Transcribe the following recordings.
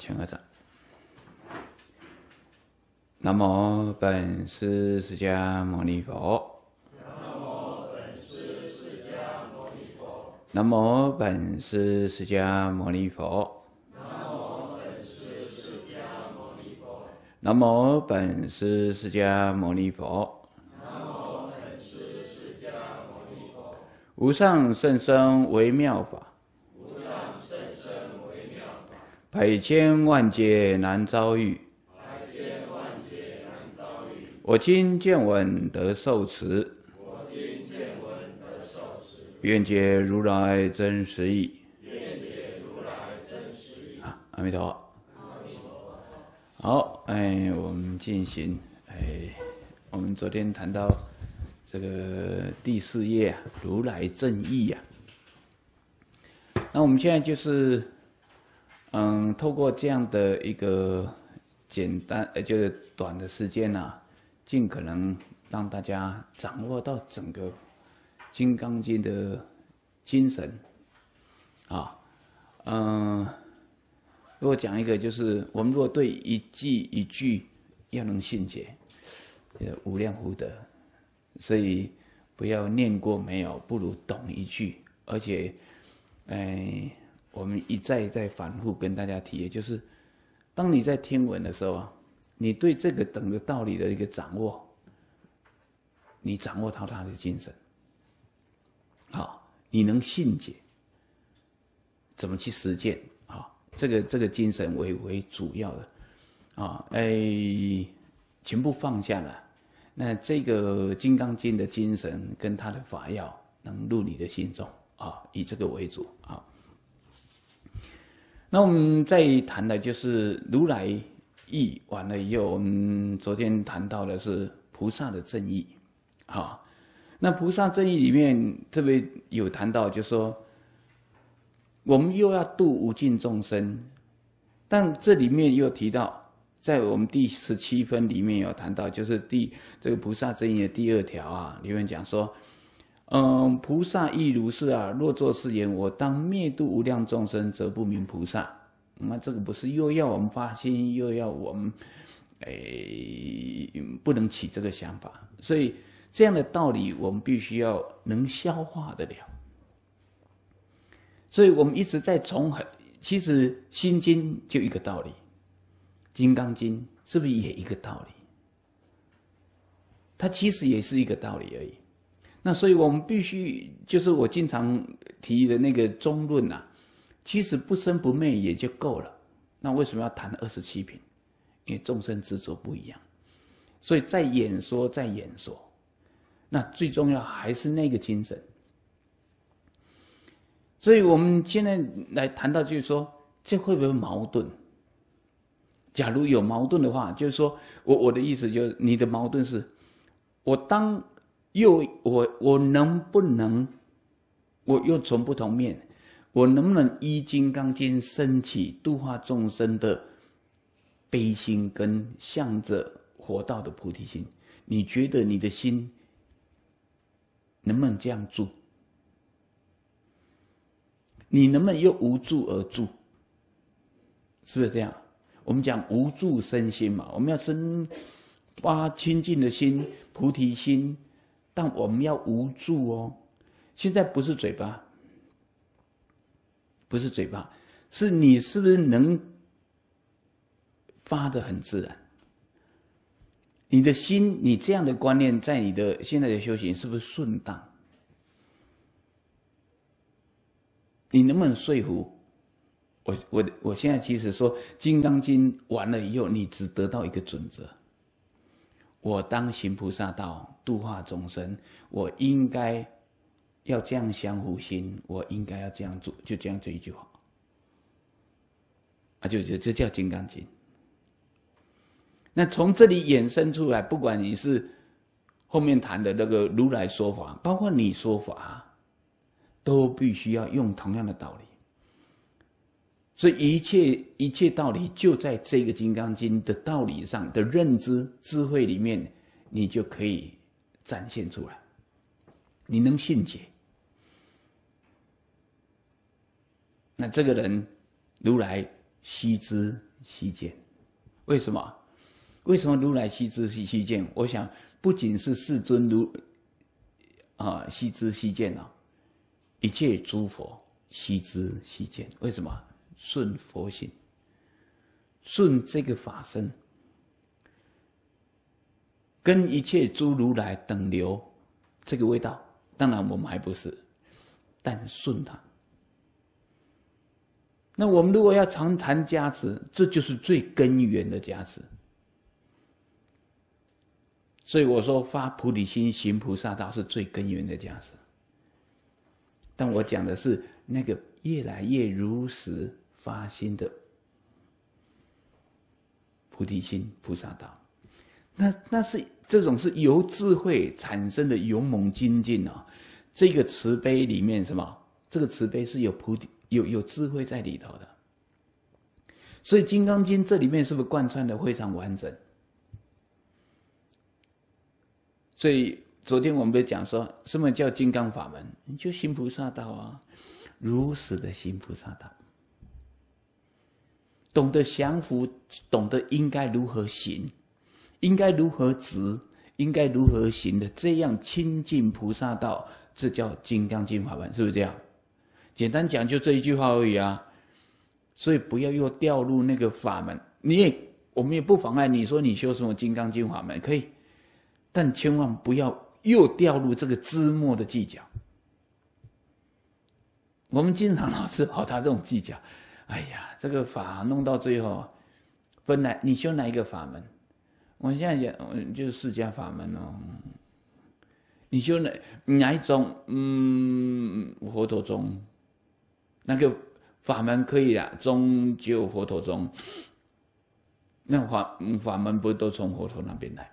请个字。南无本师释迦牟尼佛。南无本师释迦牟尼佛。南无本师释迦牟尼佛。南无本师释迦牟尼佛。南无本师释迦牟尼佛。南无本师释迦牟尼佛。无上甚深微妙法。百千万劫难遭遇，百千万劫难遭遇。我今见闻得受持，我今见闻得受持。愿解如来真实义，愿解如来真实义。啊，阿弥陀，阿弥陀。好，哎，我们进行，哎，我们昨天谈到这个第四页，如来正义呀。那我们现在就是。嗯，透过这样的一个简单，呃，就是短的时间呢，尽可能让大家掌握到整个《金刚经》的精神。啊，嗯，如果讲一个，就是我们如果对一句一句要能信解，呃，无量福德，所以不要念过没有，不如懂一句，而且，哎。我们一再一再反复跟大家提，就是当你在听闻的时候啊，你对这个等的道理的一个掌握，你掌握到他的精神，好，你能信解，怎么去实践？啊？这个这个精神为为主要的，啊，哎，全部放下了，那这个《金刚经》的精神跟他的法要能入你的心中啊，以这个为主啊。那我们再谈的就是如来意完了以后，我们昨天谈到的是菩萨的正义，哈。那菩萨正义里面特别有谈到，就说我们又要度无尽众生，但这里面又提到，在我们第十七分里面有谈到，就是第这个菩萨正义的第二条啊，里面讲说。嗯，菩萨亦如是啊。若作是言，我当灭度无量众生，则不明菩萨。那这个不是又要我们发心，又要我们哎，不能起这个想法。所以这样的道理，我们必须要能消化得了。所以我们一直在从很，其实《心经》就一个道理，《金刚经》是不是也一个道理？它其实也是一个道理而已。那所以我们必须，就是我经常提的那个中论呐，其实不生不灭也就够了。那为什么要谈二十七品？因为众生执着不一样，所以在演说，在演说，那最重要还是那个精神。所以我们现在来谈到，就是说这会不会矛盾？假如有矛盾的话，就是说我我的意思就是你的矛盾是，我当。又我我能不能，我又从不同面，我能不能依《金刚经》升起度化众生的悲心，跟向着佛道的菩提心？你觉得你的心能不能这样做？你能不能又无助而助？是不是这样？我们讲无助身心嘛，我们要生发清净的心、菩提心。但我们要无助哦，现在不是嘴巴，不是嘴巴，是你是不是能发的很自然？你的心，你这样的观念在你的现在的修行是不是顺当？你能不能说服我？我我现在其实说《金刚经》完了以后，你只得到一个准则。我当行菩萨道，度化众生。我应该要这样相互心，我应该要这样做，就这样这一句话啊，就就这叫《金刚经》。那从这里衍生出来，不管你是后面谈的那个如来说法，包括你说法，都必须要用同样的道理。所以一切一切道理就在这个《金刚经》的道理上的认知智慧里面，你就可以展现出来。你能信解，那这个人，如来悉知悉见。为什么？为什么如来悉知悉见？我想，不仅是世尊如啊悉知悉见呢，一切诸佛悉知悉见。为什么？顺佛性，顺这个法身，跟一切诸如来等流，这个味道，当然我们还不是，但顺它。那我们如果要常谈加持，这就是最根源的加持。所以我说发菩提心行菩萨道是最根源的加持。但我讲的是那个越来越如实。发心的菩提心、菩萨道，那那是这种是由智慧产生的勇猛精进啊！这个慈悲里面什么？这个慈悲是有菩提、有有智慧在里头的。所以《金刚经》这里面是不是贯穿的非常完整？所以昨天我们讲说，什么叫金刚法门？你就心菩萨道啊，如实的心菩萨道。懂得降伏，懂得应该如何行，应该如何直，应该如何行的，这样亲近菩萨道，这叫金刚经》法门，是不是这样？简单讲，就这一句话而已啊。所以不要又掉入那个法门。你也，我们也不妨碍你说你修什么金刚经》法门可以，但千万不要又掉入这个知末的计较。我们经常老是跑 他这种计较。哎呀，这个法弄到最后，本来你修哪一个法门，我现在讲，嗯，就是释迦法门哦。你修哪，哪一种，嗯，佛陀宗，那个法门可以啦，终就佛陀宗。那法法门不都从佛陀那边来？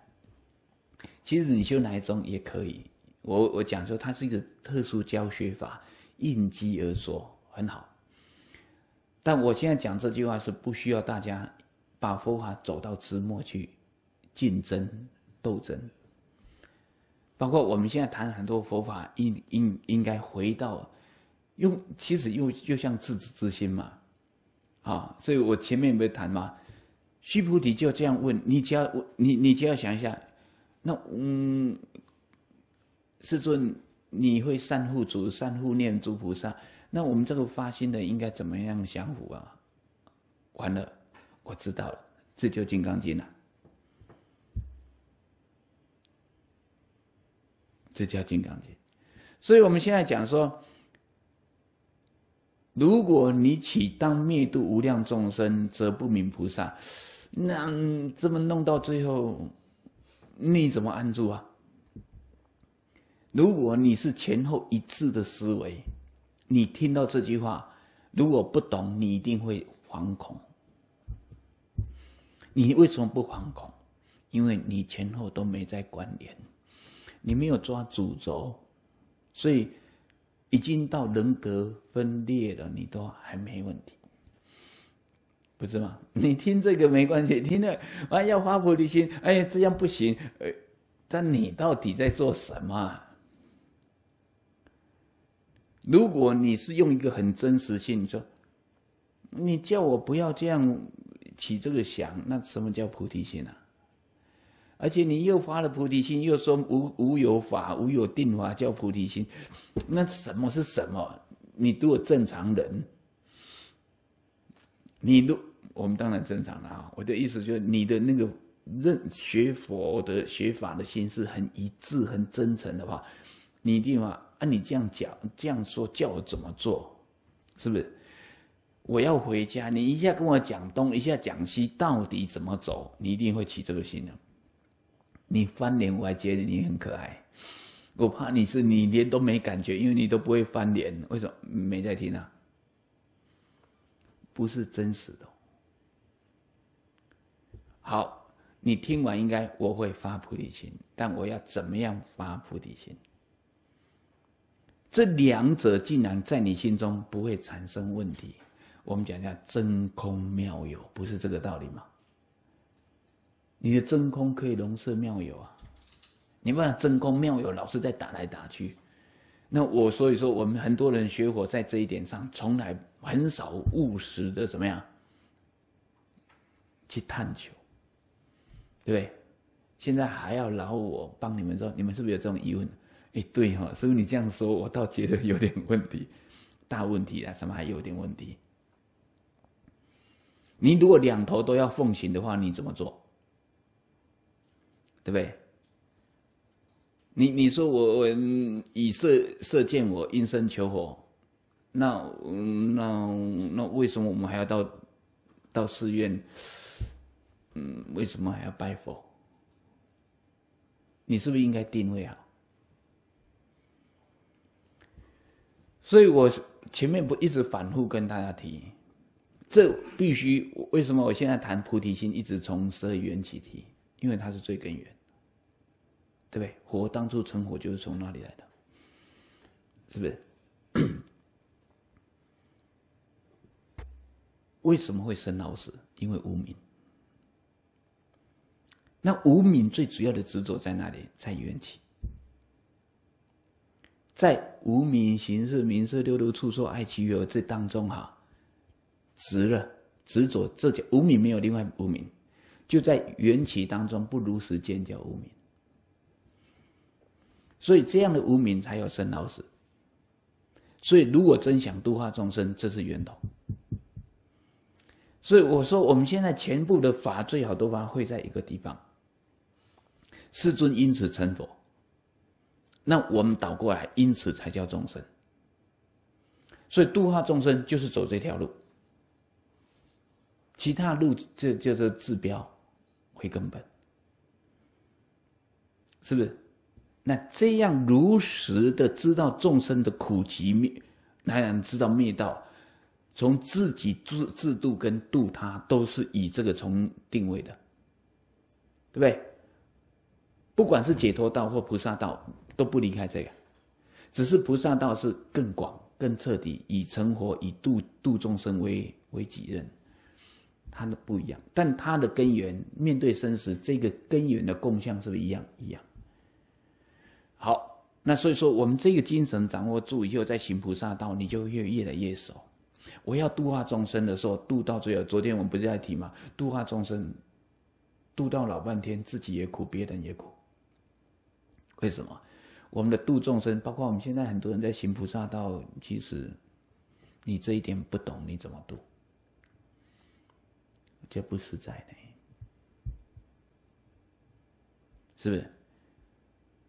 其实你修哪一种也可以。我我讲说，它是一个特殊教学法，应机而说，很好。但我现在讲这句话是不需要大家把佛法走到字末去竞争斗争，包括我们现在谈很多佛法应应应该回到用，其实又又像自知之心嘛，啊，所以我前面没谈嘛，须菩提就这样问你，只要我你你就要想一下，那嗯，世尊你会善护主善护念诸菩萨。那我们这个发心的应该怎么样降伏啊？完了，我知道了，这就《金刚经》了，这叫《金刚经》。所以我们现在讲说，如果你起当灭度无量众生，则不明菩萨，那这么弄到最后，你怎么安住啊？如果你是前后一致的思维。你听到这句话，如果不懂，你一定会惶恐。你为什么不惶恐？因为你前后都没在关联，你没有抓主轴，所以已经到人格分裂了，你都还没问题，不是吗？你听这个没关系，听那哎要发菩提心，哎这样不行，但你到底在做什么？如果你是用一个很真实性，你说，你叫我不要这样起这个想，那什么叫菩提心啊？而且你又发了菩提心，又说无无有法、无有定法叫菩提心，那什么是什么？你果正常人，你都我们当然正常了啊！我的意思就是，你的那个认学佛的学法的心是很一致、很真诚的话，你一定话啊，你这样讲、这样说，叫我怎么做？是不是？我要回家，你一下跟我讲东，一下讲西，到底怎么走？你一定会起这个心的。你翻脸，我还觉得你很可爱。我怕你是你连都没感觉，因为你都不会翻脸。为什么没在听啊？不是真实的。好，你听完应该我会发菩提心，但我要怎么样发菩提心？这两者竟然在你心中不会产生问题，我们讲一下真空妙有，不是这个道理吗？你的真空可以容摄妙有啊，你不能真空妙有老是在打来打去，那我所以说，我们很多人学佛在这一点上，从来很少务实的怎么样去探求，对不对？现在还要劳我帮你们说，你们是不是有这种疑问？哎，对哈，所以你这样说，我倒觉得有点问题，大问题啊，什么还有点问题？你如果两头都要奉行的话，你怎么做？对不对？你你说我我以射射箭，我因身求火，那那那为什么我们还要到到寺院？嗯，为什么还要拜佛？你是不是应该定位好？所以，我前面不一直反复跟大家提，这必须为什么？我现在谈菩提心，一直从十二缘起提，因为它是最根源，对不对？火当初成火就是从那里来的？是不是？为什么会生老死？因为无名。那无名最主要的执着在哪里？在缘起。在无明、行、识、名、色、六六处说爱其乐这当中，哈，执了执着这叫无明没有另外无明，就在缘起当中不如实见叫无明，所以这样的无名才有生老死。所以如果真想度化众生，这是源头。所以我说，我们现在全部的法最好都把它在一个地方。世尊因此成佛。那我们倒过来，因此才叫众生。所以度化众生就是走这条路，其他路就叫做治标，回根本，是不是？那这样如实的知道众生的苦集灭，那知道灭道，从自己制制度跟度他，都是以这个从定位的，对不对？不管是解脱道或菩萨道。都不离开这个，只是菩萨道是更广、更彻底，以成佛、以度度众生为为己任，它的不一样。但它的根源，面对生死这个根源的共相是不是一样？一样。好，那所以说，我们这个精神掌握住以后，再行菩萨道，你就越越来越熟。我要度化众生的时候，度到最后，昨天我们不是在提吗？度化众生，度到老半天，自己也苦，别人也苦，为什么？我们的度众生，包括我们现在很多人在行菩萨道，其实你这一点不懂，你怎么度？这不实在的，是不是？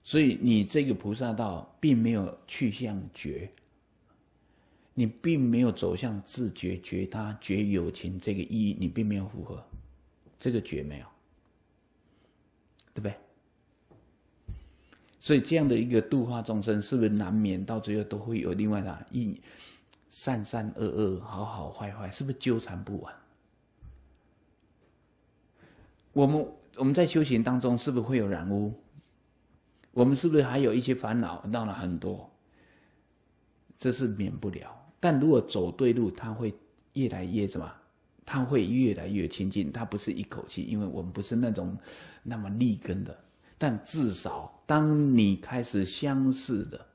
所以你这个菩萨道并没有去向觉，你并没有走向自觉觉他觉有情这个一，你并没有符合，这个觉没有，对不对？所以这样的一个度化众生，是不是难免到最后都会有另外啥一善善恶恶，好好坏坏，是不是纠缠不完？我们我们在修行当中，是不是会有染污？我们是不是还有一些烦恼闹了很多？这是免不了。但如果走对路，他会越来越什么？他会越来越亲近。他不是一口气，因为我们不是那种那么立根的。但至少，当你开始相似的、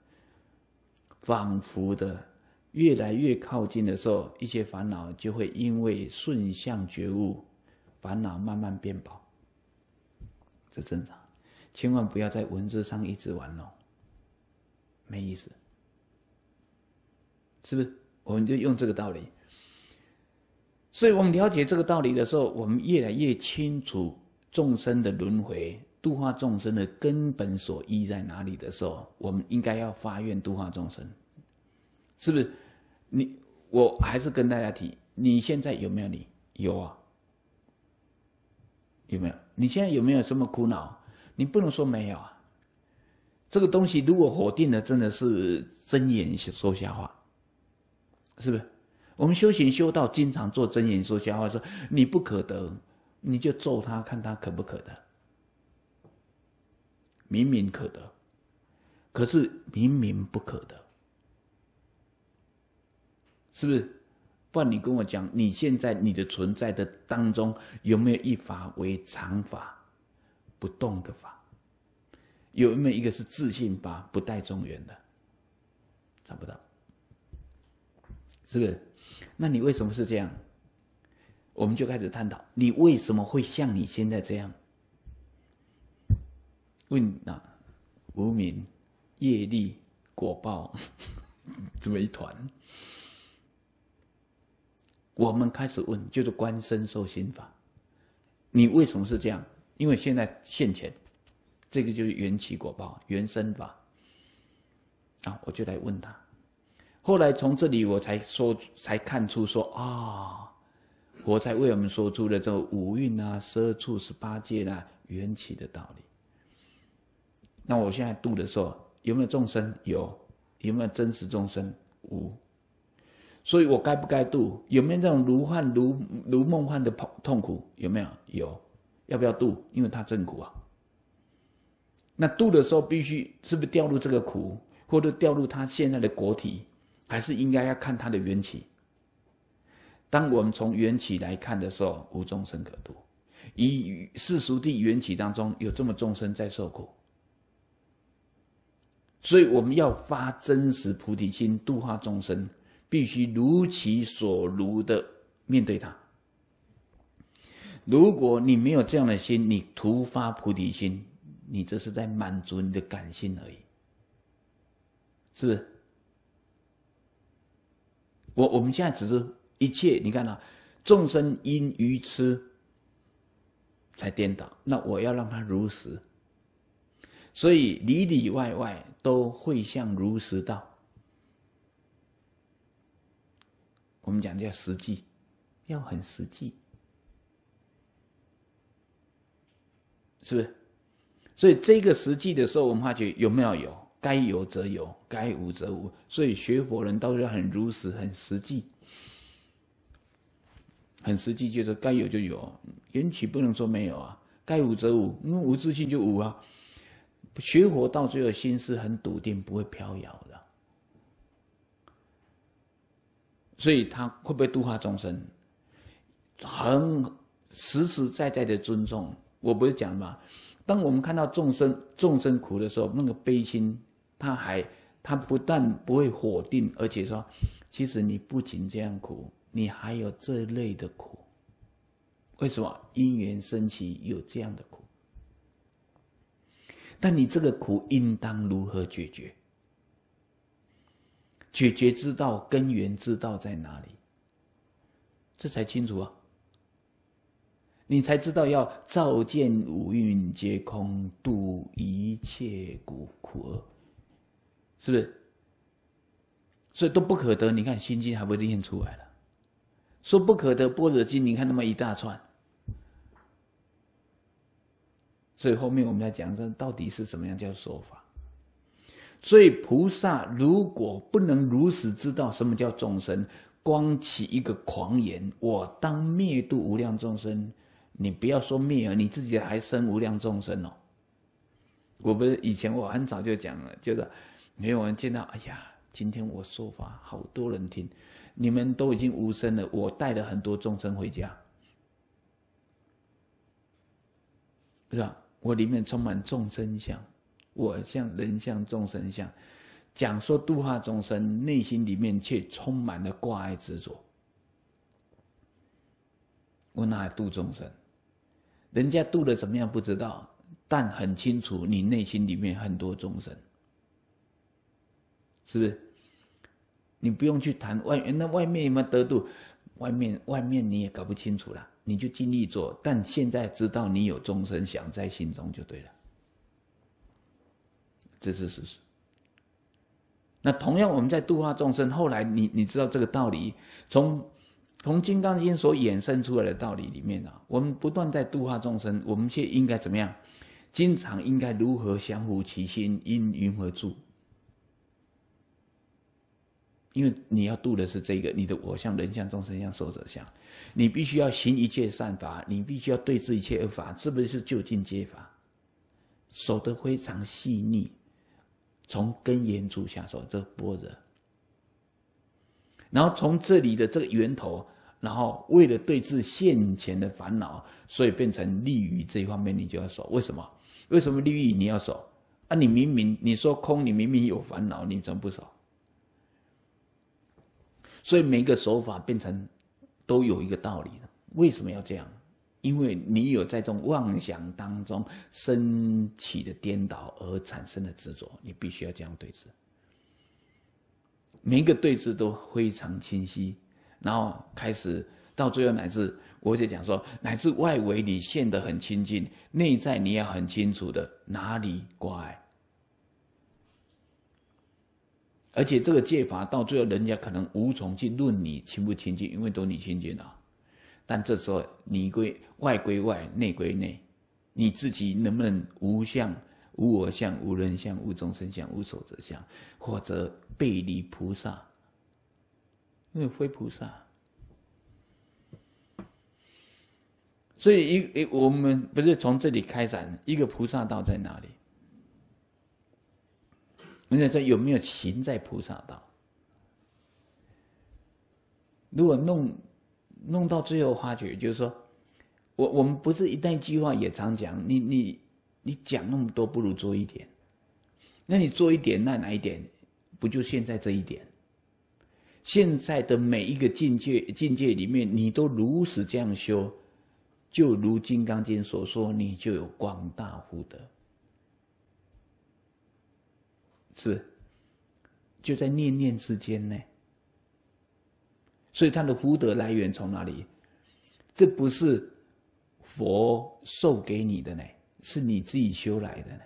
仿佛的、越来越靠近的时候，一些烦恼就会因为顺向觉悟，烦恼慢慢变薄，这正常。千万不要在文字上一直玩弄，没意思，是不是？我们就用这个道理。所以，我们了解这个道理的时候，我们越来越清楚众生的轮回。度化众生的根本所依在哪里的时候，我们应该要发愿度化众生，是不是？你我还是跟大家提，你现在有没有？你有啊？有没有？你现在有没有什么苦恼？你不能说没有啊！这个东西如果否定了，真的是睁眼说瞎话，是不是？我们修行修道，经常做睁眼说瞎话，说你不可得，你就揍他，看他可不可得。明明可得，可是明明不可得，是不是？不然你跟我讲，你现在你的存在的当中有没有一法为常法，不动的法？有没有一个是自信法不带中原的？找不到，是不是？那你为什么是这样？我们就开始探讨，你为什么会像你现在这样？运呐，无名业力、果报，这么一团。我们开始问，就是观身受心法。你为什么是这样？因为现在现前，这个就是缘起果报、缘生法啊！我就来问他。后来从这里，我才说，才看出说啊，国才为我们说出了这五蕴啊、十二处、十八界啊缘起的道理。那我现在度的时候，有没有众生？有，有没有真实众生？无。所以我该不该度？有没有那种如幻如如梦幻的痛痛苦？有没有？有。要不要度？因为它正苦啊。那度的时候，必须是不是掉入这个苦，或者掉入他现在的果体，还是应该要看他的缘起？当我们从缘起来看的时候，无众生可度。以世俗地缘起当中，有这么众生在受苦。所以我们要发真实菩提心度化众生，必须如其所如的面对他。如果你没有这样的心，你徒发菩提心，你这是在满足你的感性而已。是，我我们现在只是一切，你看到众生因愚痴才颠倒，那我要让他如实。所以里里外外都会像如实道。我们讲叫实际，要很实际，是不是？所以这个实际的时候，我们发觉有没有有，该有则有，该无则无。所以学佛人都是很如实、很实际、很实际，就是该有就有，缘起不能说没有啊，该无则无，无自信就无啊。学佛到最后，心思很笃定，不会飘摇的。所以他会不会度化众生？很实实在在的尊重。我不是讲嘛，当我们看到众生众生苦的时候，那个悲心，他还他不但不会否定，而且说，其实你不仅这样苦，你还有这类的苦。为什么因缘升起有这样的苦？但你这个苦应当如何解决？解决之道，根源之道在哪里？这才清楚啊，你才知道要照见五蕴皆空，度一切苦苦厄，是不是？所以都不可得。你看《心经》还会念出来了，说不可得，波若经你看那么一大串。所以后面我们要讲这到底是什么样叫说法？所以菩萨如果不能如实知道什么叫众生，光起一个狂言，我当灭度无量众生，你不要说灭了，你自己还生无量众生哦。我不是以前我很早就讲了，就是，没有人见到，哎呀，今天我说法好多人听，你们都已经无声了，我带了很多众生回家，是吧？我里面充满众生相，我像人像众生相，讲说度化众生，内心里面却充满了挂碍执着。我哪度众生？人家度的怎么样不知道，但很清楚你内心里面很多众生，是不是？你不用去谈外那外面有没有得度，外面外面你也搞不清楚了。你就尽力做，但现在知道你有众生想在心中就对了，这是事实。那同样我们在度化众生，后来你你知道这个道理，从从《金刚经》所衍生出来的道理里面啊，我们不断在度化众生，我们却应该怎么样？经常应该如何相互齐心，因云而住。因为你要度的是这个，你的我相、人相、众生相、寿者相，你必须要行一切善法，你必须要对治一切恶法，是不是就近接法？守得非常细腻，从根源处下手，这个波折。然后从这里的这个源头，然后为了对治现前的烦恼，所以变成利于这一方面，你就要守。为什么？为什么利益你要守？啊，你明明你说空，你明明有烦恼，你怎么不守？所以每个手法变成，都有一个道理了。为什么要这样？因为你有在这种妄想当中升起的颠倒而产生的执着，你必须要这样对峙。每一个对峙都非常清晰，然后开始到最后乃至，我就讲说，乃至外围你现得很亲近，内在你要很清楚的哪里怪。而且这个戒法到最后，人家可能无从去论你清不清净，因为都你清净了。但这时候，你归外归外，内归内，你自己能不能无相、无我相、无人相、无众生相、无所者相，或者背离菩萨，因为非菩萨。所以一一，我们不是从这里开展一个菩萨道在哪里？人家说有没有行在菩萨道？如果弄弄到最后发觉，就是说，我我们不是一代计划也常讲，你你你讲那么多，不如做一点。那你做一点，那哪一点不就现在这一点？现在的每一个境界境界里面，你都如此这样修，就如《金刚经》所说，你就有广大福德。是，就在念念之间呢，所以他的福德来源从哪里？这不是佛授给你的呢，是你自己修来的呢。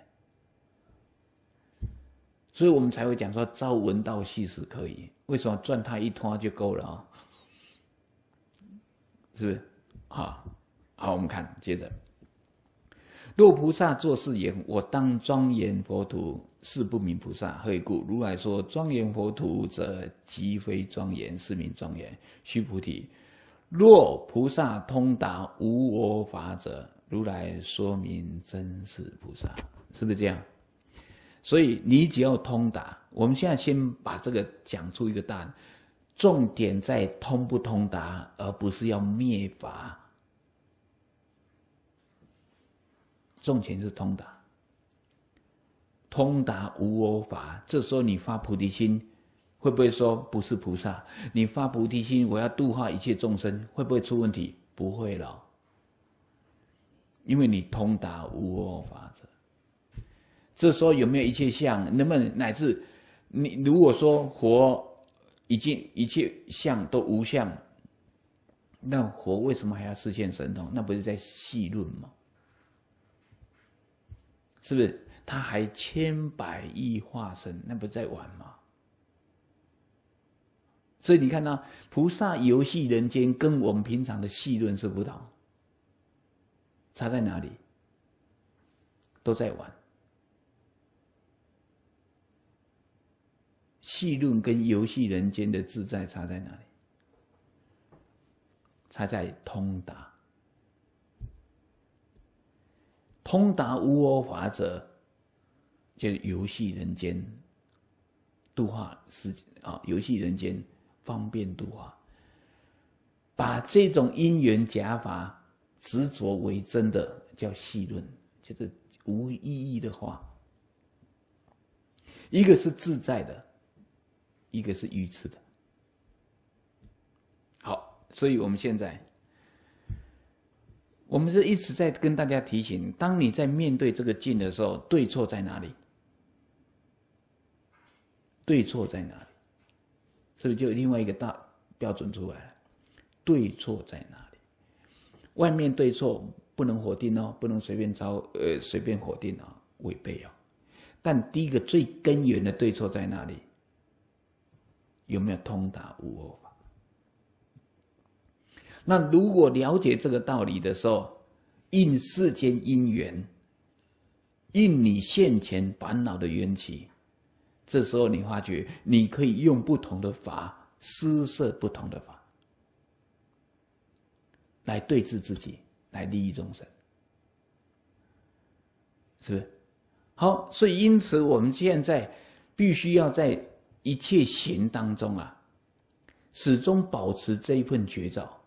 所以我们才会讲说，招文道细时可以，为什么赚他一拖就够了啊？是不是？好，好，我们看，接着。若菩萨作誓言，我当庄严佛土，是不明菩萨。何以故？如来说庄严佛土者，即非庄严，是名庄严。须菩提，若菩萨通达无我法者，如来说明真是菩萨，是不是这样？所以你只要通达，我们现在先把这个讲出一个大，重点在通不通达，而不是要灭法。种前是通达，通达无我法。这时候你发菩提心，会不会说不是菩萨？你发菩提心，我要度化一切众生，会不会出问题？不会了，因为你通达无我法则。这时候有没有一切相？能不能乃至你如果说佛已经一切相都无相，那佛为什么还要示现神通？那不是在戏论吗？是不是？他还千百亿化身，那不在玩吗？所以你看呢，菩萨游戏人间，跟我们平常的戏论是不同。差在哪里？都在玩。戏论跟游戏人间的自在差在哪里？差在通达。通达无我法者，就是游戏人间、度化世啊，游戏人间、方便度化。把这种因缘假法执着为真的叫戏论，就是无意义的话。一个是自在的，一个是愚痴的。好，所以我们现在。我们是一直在跟大家提醒：当你在面对这个“境的时候，对错在哪里？对错在哪里？是不是就另外一个大标准出来了？对错在哪里？外面对错不能否定哦，不能随便招呃，随便否定啊，违背啊。但第一个最根源的对错在哪里？有没有通达无我法？那如果了解这个道理的时候，应世间因缘，应你现前烦恼的缘起，这时候你发觉你可以用不同的法施设不同的法来对治自己，来利益众生，是不是？好，所以因此我们现在必须要在一切行当中啊，始终保持这一份绝招。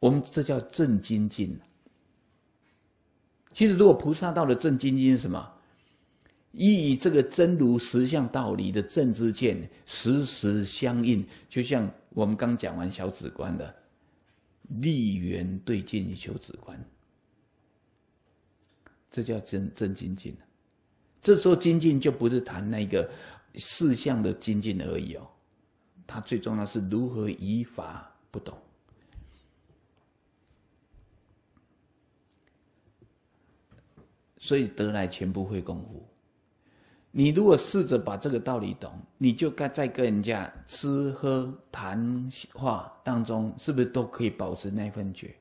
我们这叫正精进。其实，如果菩萨道的正精进是什么？意以这个真如实相道理的正知见，时时相应，就像我们刚讲完小止观的立缘对境修止观，这叫真正精进。这时候精进就不是谈那个四相的精进而已哦，它最重要是如何依法不懂。所以得来全不费功夫。你如果试着把这个道理懂，你就该在跟人家吃喝谈话当中，是不是都可以保持那份觉？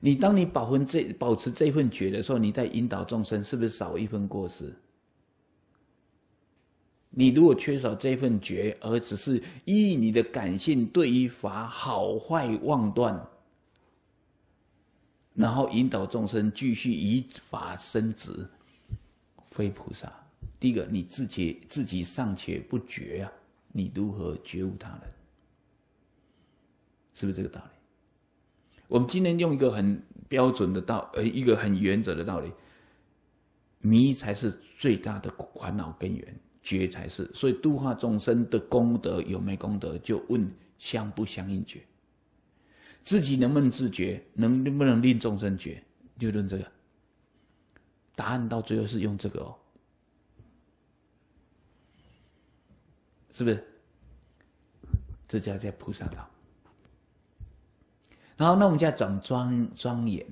你当你保分这、保持这份觉的时候，你在引导众生，是不是少一份过失？你如果缺少这份觉，而只是依你的感性对于法好坏妄断。然后引导众生继续以法生子，非菩萨。第一个你自己自己尚且不觉啊，你如何觉悟他人？是不是这个道理？我们今天用一个很标准的道，呃，一个很原则的道理，迷才是最大的烦恼根源，觉才是。所以度化众生的功德有没功德，就问相不相应觉。自己能不能自觉，能能不能令众生觉，就论这个。答案到最后是用这个哦，是不是？这叫在菩萨道。然后，那我们现在讲庄庄严，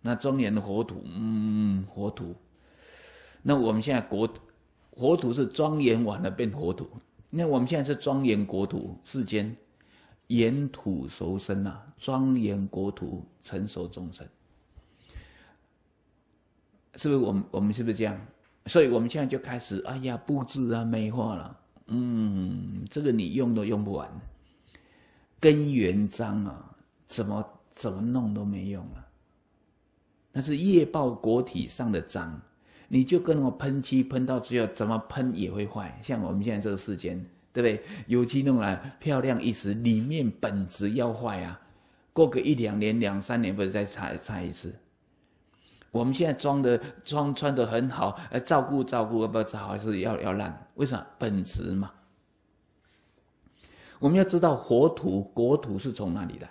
那庄严的火土，嗯，火土。那我们现在国，火土是庄严完了变火土，那我们现在是庄严国土世间。岩土熟身呐，庄严国土，成熟众生，是不是？我们我们是不是这样？所以，我们现在就开始，哎呀，布置啊，美化了，嗯，这个你用都用不完，根源脏啊，怎么怎么弄都没用了。那是业报果体上的脏，你就跟我喷漆，喷到只有怎么喷也会坏。像我们现在这个世间。对不对？油漆弄来漂亮一时，里面本质要坏啊！过个一两年、两三年，不是再拆拆一次。我们现在装的装穿的很好，呃，照顾照顾，不知道还是要要烂？为什么？本质嘛。我们要知道，火土国土是从哪里来？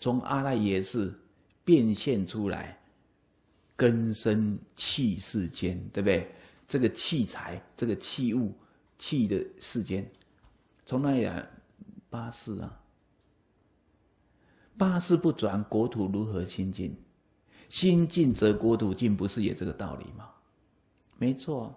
从阿赖耶识变现出来，根生气世间，对不对？这个器材、这个器物、器的世间。从那也八士啊，八士不转，国土如何清净？心净则国土净，不是也这个道理吗？没错。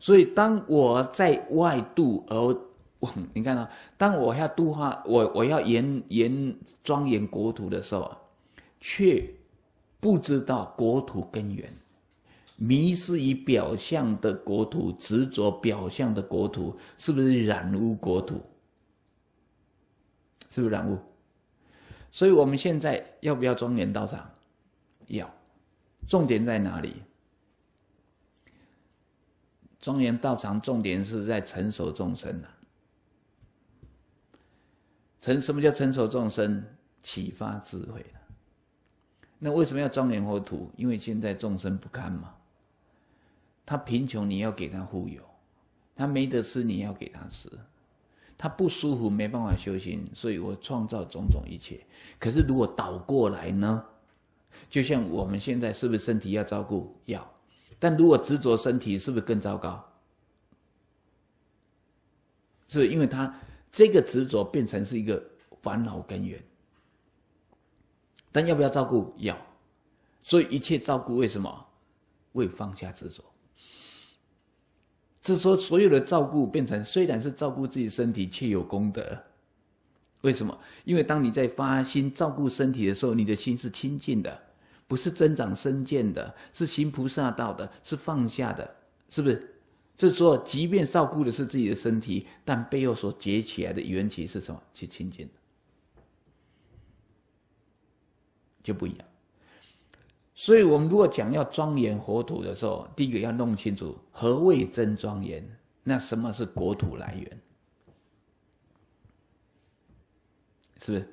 所以，当我在外度而，你看啊，当我要度化我，我要严严庄严国土的时候，却不知道国土根源。迷失于表象的国土，执着表象的国土，是不是染污国土？是不是染污？所以，我们现在要不要庄严道场？要。重点在哪里？庄严道场重点是在成熟众生啊。成什么叫成熟众生？启发智慧了。那为什么要庄严国土？因为现在众生不堪嘛。他贫穷，你要给他富有；他没得吃，你要给他吃；他不舒服，没办法修行，所以我创造种种一切。可是如果倒过来呢？就像我们现在，是不是身体要照顾要？但如果执着身体，是不是更糟糕？是因为他这个执着变成是一个烦恼根源。但要不要照顾要？所以一切照顾为什么？为放下执着。是说，所有的照顾变成，虽然是照顾自己身体，却有功德。为什么？因为当你在发心照顾身体的时候，你的心是清净的，不是增长身见的，是行菩萨道的，是放下的是不是？是说，即便照顾的是自己的身体，但背后所结起来的缘起是什么？是清净的，就不一样。所以我们如果讲要庄严佛土的时候，第一个要弄清楚何谓真庄严，那什么是国土来源？是不是？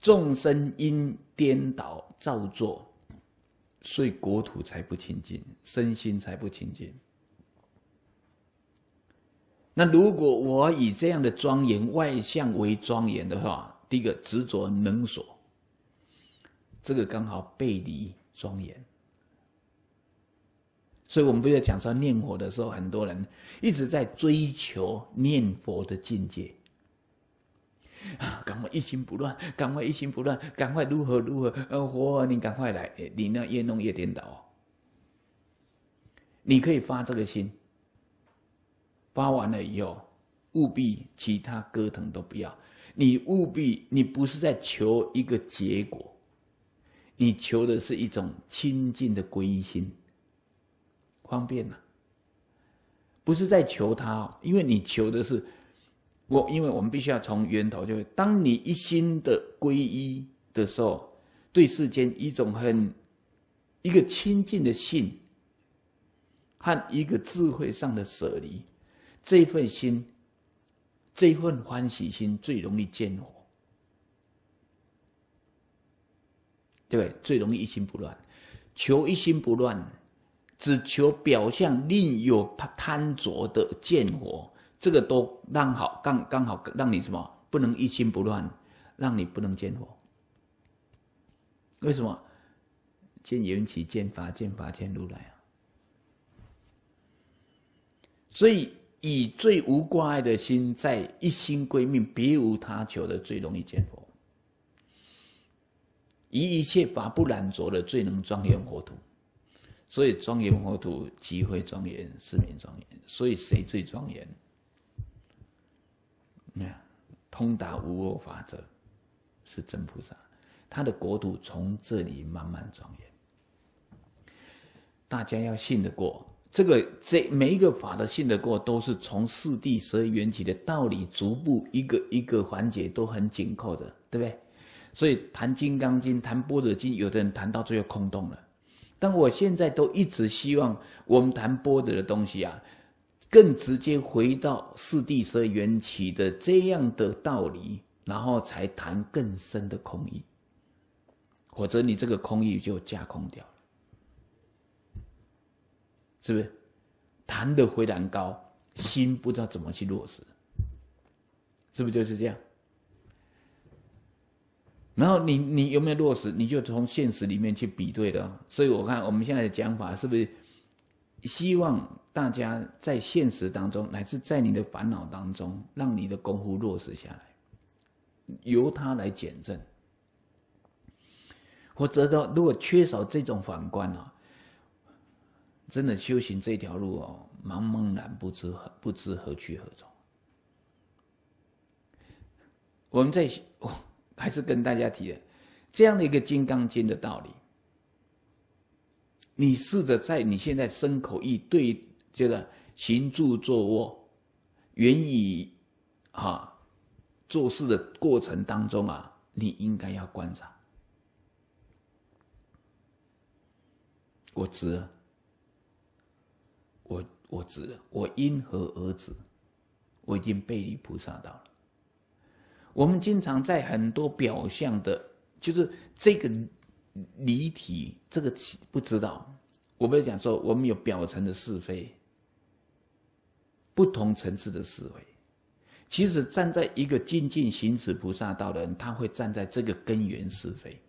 众生因颠倒造作，所以国土才不清净，身心才不清净。那如果我以这样的庄严外相为庄严的话，第一个执着能所。这个刚好背离庄严，所以我们不要讲说念佛的时候，很多人一直在追求念佛的境界啊！赶快一心不乱，赶快一心不乱，赶快如何如何呃，佛，你赶快来，你那越弄越颠倒。你可以发这个心，发完了以后，务必其他歌藤都不要，你务必你不是在求一个结果。你求的是一种清净的归心，方便呐，不是在求他，因为你求的是我，因为我们必须要从源头，就是当你一心的皈依的时候，对世间一种很一个清净的信和一个智慧上的舍离，这份心，这份欢喜心最容易见火。对，最容易一心不乱。求一心不乱，只求表象另有贪着的见我，这个都刚好，刚刚好让你什么不能一心不乱，让你不能见佛。为什么？见缘起，见法，见法见如来啊。所以，以最无挂碍的心，在一心归命，别无他求的，最容易见佛。以一切法不染着的最能庄严国土，所以庄严国土，即会庄严，是名庄严，所以谁最庄严？你看，通达无我法则，是真菩萨，他的国土从这里慢慢庄严。大家要信得过这个，这每一个法的信得过，都是从四谛十二缘起的道理逐步一个一个环节都很紧扣的，对不对？所以谈《金刚经》、谈《般若经》，有的人谈到最后空洞了。但我现在都一直希望我们谈波若的东西啊，更直接回到四谛、十二缘起的这样的道理，然后才谈更深的空意。否则你这个空意就架空掉了，是不是？谈的回弹高，心不知道怎么去落实，是不是就是这样？然后你你有没有落实？你就从现实里面去比对的。所以我看我们现在的讲法是不是希望大家在现实当中，乃至在你的烦恼当中，让你的功夫落实下来，由它来检证。或者，如果缺少这种反观呢，真的修行这条路哦，茫茫然不知不知何去何从。我们在。还是跟大家提的这样的一个《金刚经》的道理，你试着在你现在身口意对，这个行住坐卧、原以啊做事的过程当中啊，你应该要观察。我知了，我我知了，我因何而止？我已经被你菩萨到了。我们经常在很多表象的，就是这个离体，这个不知道，我们讲说我们有表层的是非，不同层次的思维。其实站在一个静静行持菩萨道的人，他会站在这个根源是非。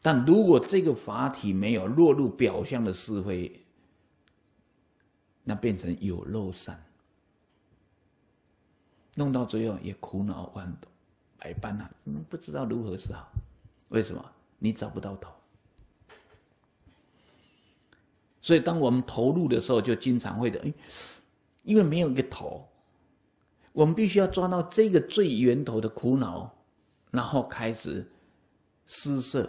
但如果这个法体没有落入表象的是非，那变成有漏散。弄到最后也苦恼万，百般呐，不知道如何是好。为什么？你找不到头。所以，当我们投入的时候，就经常会的，因为没有一个头，我们必须要抓到这个最源头的苦恼，然后开始施舍，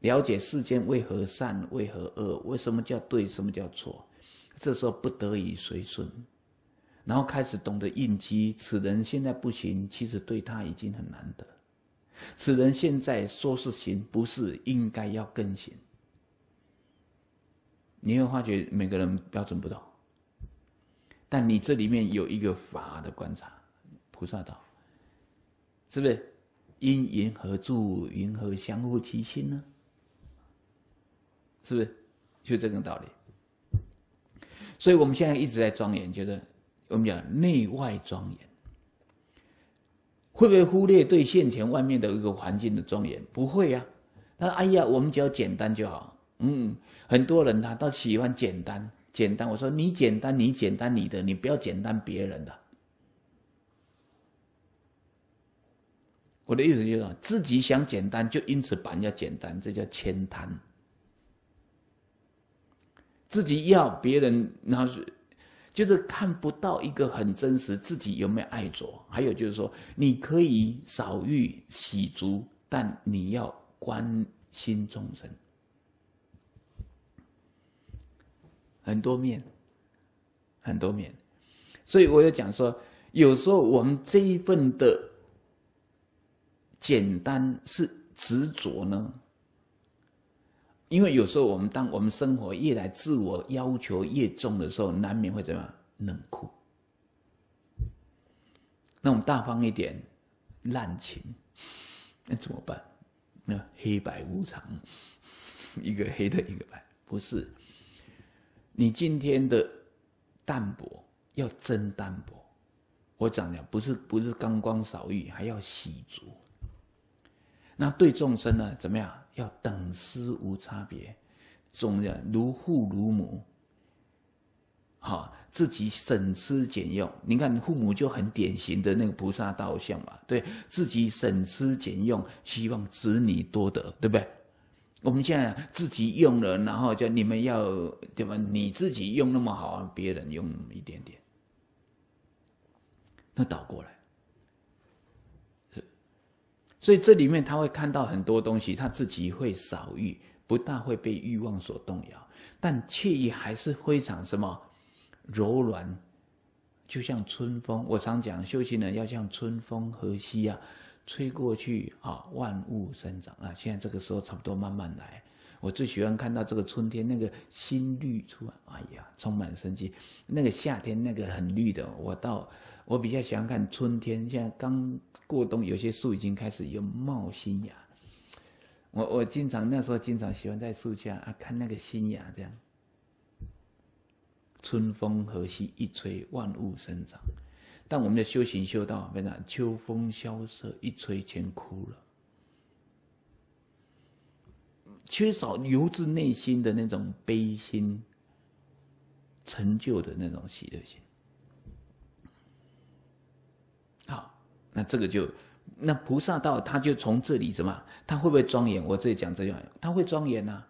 了解世间为何善，为何恶，为什么叫对，什么叫错。这时候不得已随顺。然后开始懂得应激。此人现在不行，其实对他已经很难得。此人现在说是行，不是应该要更行。你会发觉每个人标准不同，但你这里面有一个法的观察。菩萨道是不是因缘何住，因何相互提心呢？是不是就这个道理？所以我们现在一直在庄严，觉得。我们讲内外庄严，会不会忽略对现前外面的一个环境的庄严？不会呀。那哎呀，我们只要简单就好。嗯，很多人他都喜欢简单，简单。我说你简单，你简单你的，你不要简单别人的。我的意思就是，自己想简单，就因此把人家简单，这叫牵贪。自己要别人拿是就是看不到一个很真实自己有没有爱着，还有就是说，你可以少欲喜足，但你要关心众生，很多面，很多面，所以我就讲说，有时候我们这一份的简单是执着呢。因为有时候我们当我们生活越来自我要求越重的时候，难免会怎么样冷酷？那我们大方一点，滥情，那怎么办？那黑白无常，一个黑的，一个白，不是。你今天的淡泊要真淡泊，我讲讲，不是不是刚光少欲，还要喜足。那对众生呢，怎么样？要等思无差别，总人如父如母。好，自己省吃俭用。你看父母就很典型的那个菩萨道相嘛，对自己省吃俭用，希望子女多得，对不对？我们现在自己用了，然后叫你们要对吧？你自己用那么好，别人用那么一点点，那倒过来。所以这里面他会看到很多东西，他自己会少欲，不大会被欲望所动摇，但惬意还是非常什么柔软，就像春风。我常讲，修行人要像春风和煦啊，吹过去啊，万物生长啊。现在这个时候差不多慢慢来。我最喜欢看到这个春天，那个新绿出，哎呀，充满生机。那个夏天，那个很绿的，我到。我比较喜欢看春天，现在刚过冬，有些树已经开始有冒新芽。我我经常那时候经常喜欢在树下啊看那个新芽，这样春风和煦一吹，万物生长。但我们的修行修道非常，秋风萧瑟一吹，全枯了。缺少由自内心的那种悲心，成就的那种喜乐心。那这个就，那菩萨道他就从这里什么？他会不会庄严？我这里讲句话，他会庄严呐。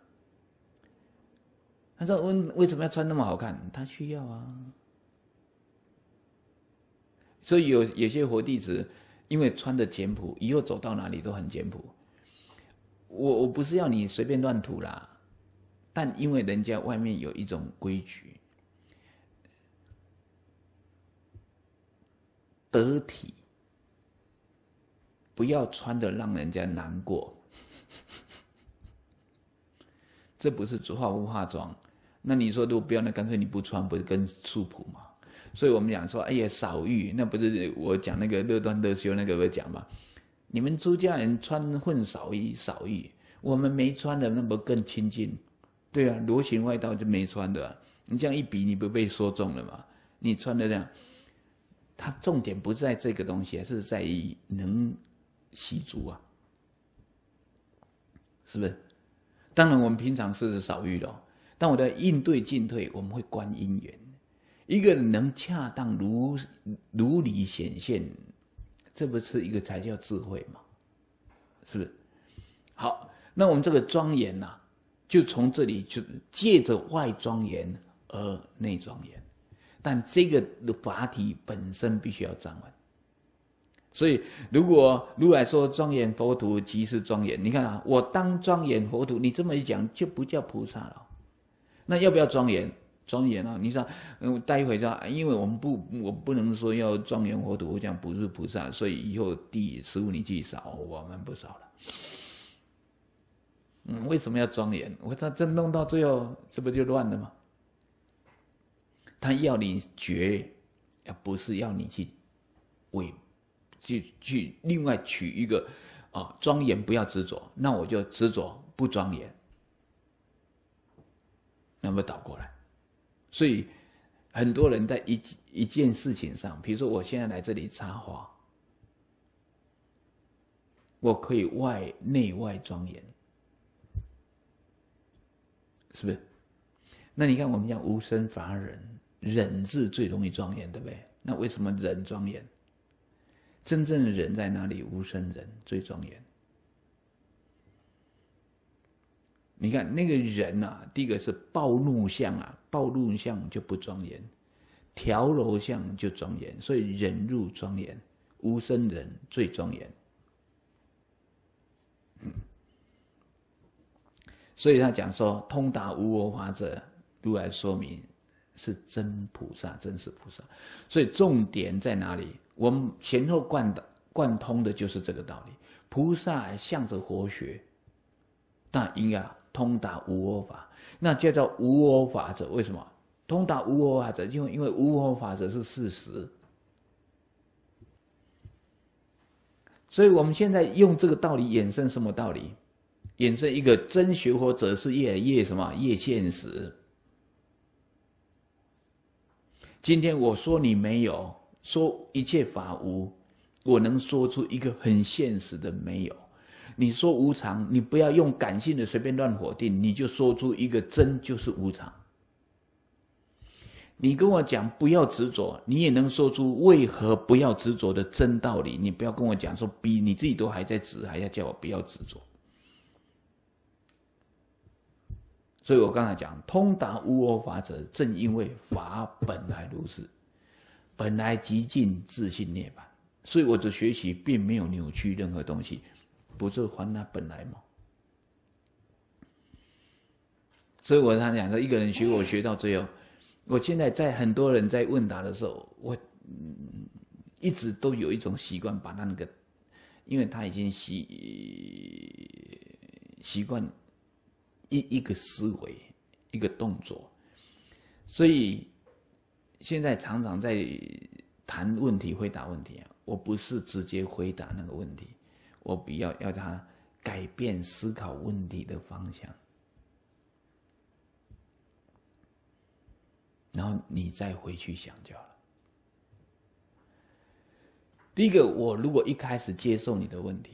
他说嗯，为什么要穿那么好看？他需要啊。所以有有些活弟子因为穿的简朴，以后走到哪里都很简朴。我我不是要你随便乱涂啦，但因为人家外面有一种规矩，得体。不要穿的让人家难过，这不是只化不化妆？那你说如果不要，那干脆你不穿，不是更素朴吗？所以我们讲说，哎呀，少欲，那不是我讲那个乐断乐修那个会讲吗？你们出家人穿混少欲少欲，我们没穿的，那不更清净？对啊，罗旋外道就没穿的，你这样一比，你不被说中了吗？你穿的这样，它重点不在这个东西，而是在于能。习足啊，是不是？当然，我们平常是少遇的。但我在应对进退，我们会观因缘。一个能恰当如如理显现，这不是一个才叫智慧吗？是不是？好，那我们这个庄严呐，就从这里就借着外庄严而内庄严。但这个法体本身必须要站稳。所以，如果如来说庄严佛土即是庄严，你看啊，我当庄严佛土，你这么一讲就不叫菩萨了。那要不要庄严？庄严啊！你说，嗯，待会说，因为我们不，我不能说要庄严佛土，我讲不是菩萨，所以以后第十五你去扫，我们不扫了。嗯，为什么要庄严？我他这弄到最后，这不就乱了吗？他要你觉，不是要你去为。去去另外取一个，啊，庄严不要执着，那我就执着不庄严，那么倒过来。所以很多人在一一件事情上，比如说我现在来这里插花，我可以外内外庄严，是不是？那你看我们讲无生法忍，忍字最容易庄严，对不对？那为什么忍庄严？真正的人在哪里？无生人最庄严。你看那个人呐，第一个是暴怒相啊，暴怒相就不庄严；调柔相就庄严，所以忍入庄严，无生人最庄严。嗯，所以他讲说，通达无我法者，如来说明是真菩萨，真实菩萨。所以重点在哪里？我们前后贯的贯通的就是这个道理。菩萨向着佛学，那应该通达无我法。那叫做无我法者，为什么通达无我法者？因为因为无我法者是事实。所以，我们现在用这个道理衍生什么道理？衍生一个真学佛者是越来越什么？越现实。今天我说你没有。说一切法无，我能说出一个很现实的没有。你说无常，你不要用感性的随便乱否定，你就说出一个真就是无常。你跟我讲不要执着，你也能说出为何不要执着的真道理。你不要跟我讲说，比你自己都还在执，还要叫我不要执着。所以我刚才讲通达无我法则，正因为法本来如此。本来极尽自信涅槃，所以我的学习，并没有扭曲任何东西，不是还他本来吗？所以我常讲说，一个人学我学到最后，我现在在很多人在问答的时候，我嗯一直都有一种习惯，把他那个，因为他已经习习惯一一个思维，一个动作，所以。现在常常在谈问题、回答问题啊，我不是直接回答那个问题，我比较要他改变思考问题的方向，然后你再回去想就好了。第一个，我如果一开始接受你的问题，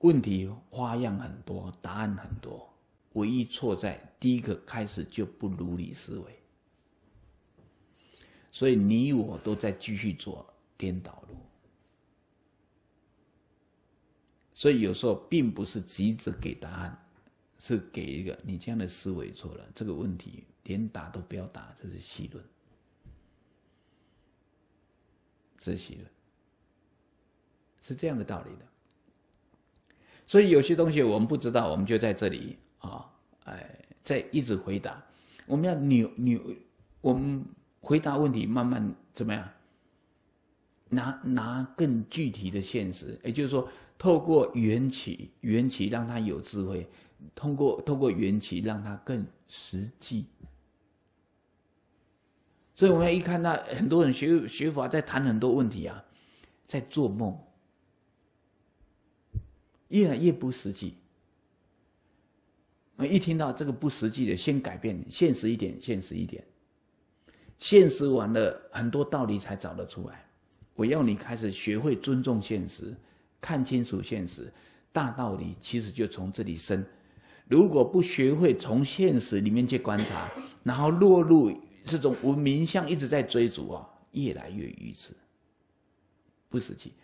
问题花样很多，答案很多。唯一错在第一个开始就不如理思维，所以你我都在继续做颠倒路，所以有时候并不是急着给答案，是给一个你这样的思维错了，这个问题连打都不要打，这是细论，这是细论，是这样的道理的，所以有些东西我们不知道，我们就在这里。啊，哎，在一直回答。我们要扭扭，我们回答问题，慢慢怎么样？拿拿更具体的现实，也就是说，透过缘起，缘起让他有智慧；通过透过缘起，让他更实际。所以，我们一看到很多人学学佛，在谈很多问题啊，在做梦，越来越不实际。我一听到这个不实际的，先改变现实一点，现实一点，现实完了，很多道理才找得出来。我要你开始学会尊重现实，看清楚现实，大道理其实就从这里生。如果不学会从现实里面去观察，然后落入这种无名相一直在追逐啊，越来越愚痴，不实际。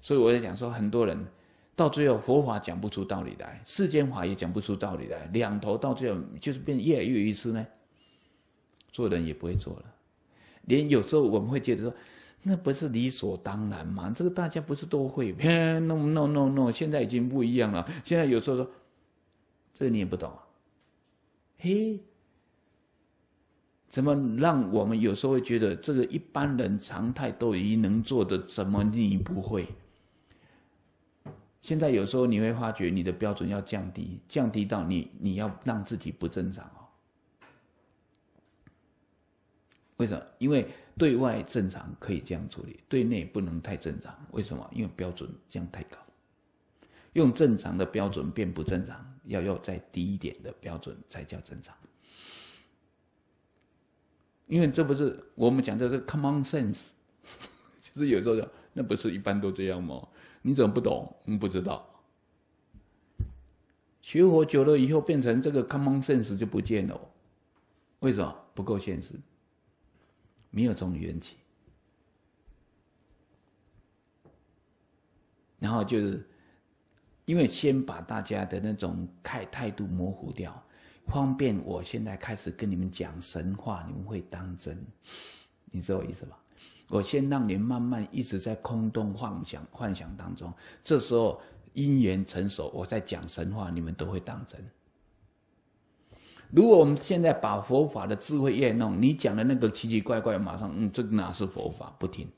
所以我在讲说，很多人。到最后，佛法讲不出道理来，世间法也讲不出道理来，两头到最后就是变越来越愚痴呢。做人也不会做了，连有时候我们会觉得说，那不是理所当然吗？这个大家不是都会？no no no no，现在已经不一样了。现在有时候说，这你也不懂啊，嘿，怎么让我们有时候会觉得这个一般人常态都已经能做的，怎么你不会？现在有时候你会发觉，你的标准要降低，降低到你你要让自己不正常哦。为什么？因为对外正常可以这样处理，对内不能太正常。为什么？因为标准降太高，用正常的标准变不正常，要要再低一点的标准才叫正常。因为这不是我们讲的是 common sense，就是有时候那不是一般都这样吗？你怎么不懂？你不知道，学佛久了以后，变成这个 common sense 就不见了。为什么不够现实？没有从缘起，然后就是，因为先把大家的那种态态度模糊掉，方便我现在开始跟你们讲神话，你们会当真。你知道我意思吧？我先让您慢慢一直在空洞幻想幻想当中，这时候因缘成熟，我在讲神话，你们都会当真。如果我们现在把佛法的智慧一弄，你讲的那个奇奇怪怪，马上嗯，这哪是佛法？不听。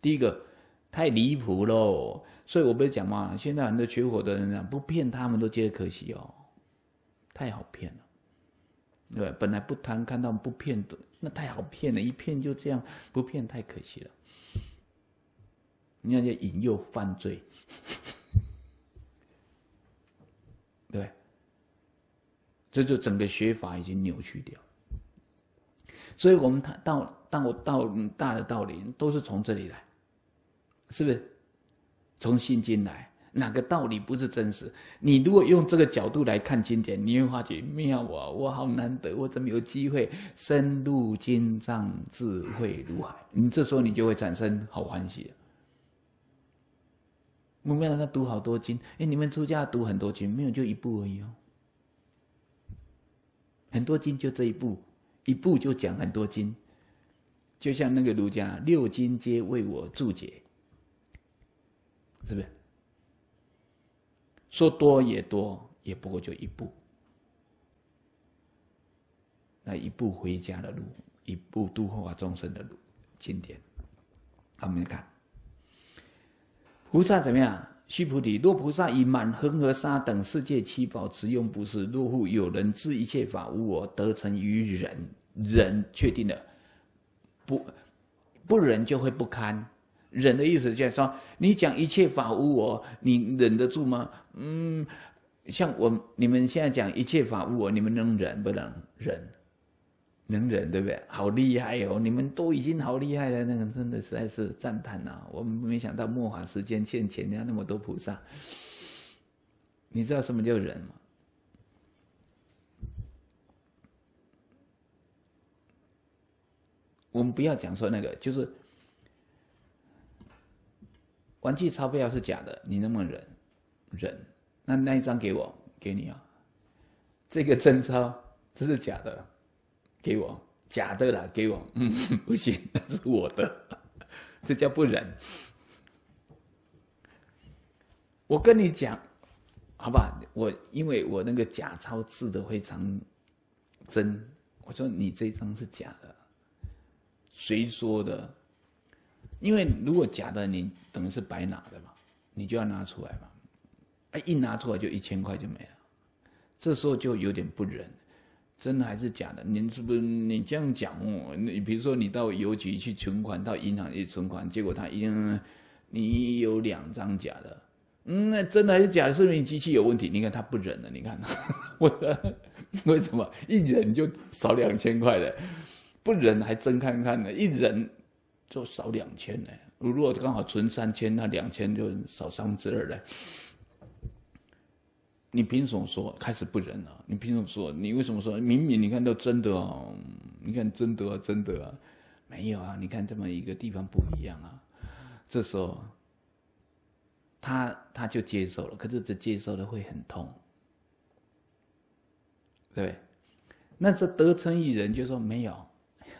第一个太离谱喽，所以我不是讲嘛，现在很多学佛的人讲不骗他们都觉得可惜哦，太好骗了，对本来不贪，看到不骗的。那太好骗了，一骗就这样，不骗太可惜了。你看，叫引诱犯罪，对，这就整个学法已经扭曲掉。所以我们谈到，到到大的道理，都是从这里来，是不是？从《心经》来。哪个道理不是真实？你如果用这个角度来看经典，你会发觉妙啊！我好难得，我怎么有机会深入经藏，智慧如海？你这时候你就会产生好欢喜我们让他读好多经，哎，你们出家读很多经，没有就一部而已哦。很多经就这一部，一部就讲很多经，就像那个儒家六经皆为我注解，是不是？说多也多，也不过就一步。那一步回家的路，一步度化众生的路，经典。我们看，菩萨怎么样？须菩提，若菩萨以满恒河沙等世界七宝持用不是，若护有人知一切法无我，得成于忍，忍确定了，不不忍就会不堪。忍的意思就是说，你讲一切法无我，你忍得住吗？嗯，像我，你们现在讲一切法无我，你们能忍不能忍？能忍对不对？好厉害哦！你们都已经好厉害了，那个真的实在是赞叹呐！我们没想到末法时间欠前家那么多菩萨。你知道什么叫忍吗？我们不要讲说那个，就是。玩具钞票是假的，你能不能忍忍，那那一张给我给你啊，这个真钞这是假的，给我假的啦，给我，嗯，不行，那是我的，这叫不忍。我跟你讲，好吧，我因为我那个假钞制的非常真，我说你这张是假的，谁说的？因为如果假的，你等于是白拿的嘛，你就要拿出来嘛，哎，一拿出来就一千块就没了，这时候就有点不忍，真的还是假的？你是不是你这样讲哦？你比如说你到邮局去存款，到银行去存款，结果他一，你有两张假的，嗯，那真的还是假的？说明机器有问题。你看他不忍了，你看，为 为什么一忍就少两千块的，不忍还真看看呢，一忍。就少两千呢，如如果刚好存三千，那两千就少三分之二了。你凭什么说开始不忍了？你凭什么说？你为什么说明明你看到真的哦？你看真的啊，真的啊，没有啊？你看这么一个地方不一样啊。这时候，他他就接受了，可是这接受了会很痛。对，那这得逞一人就说没有。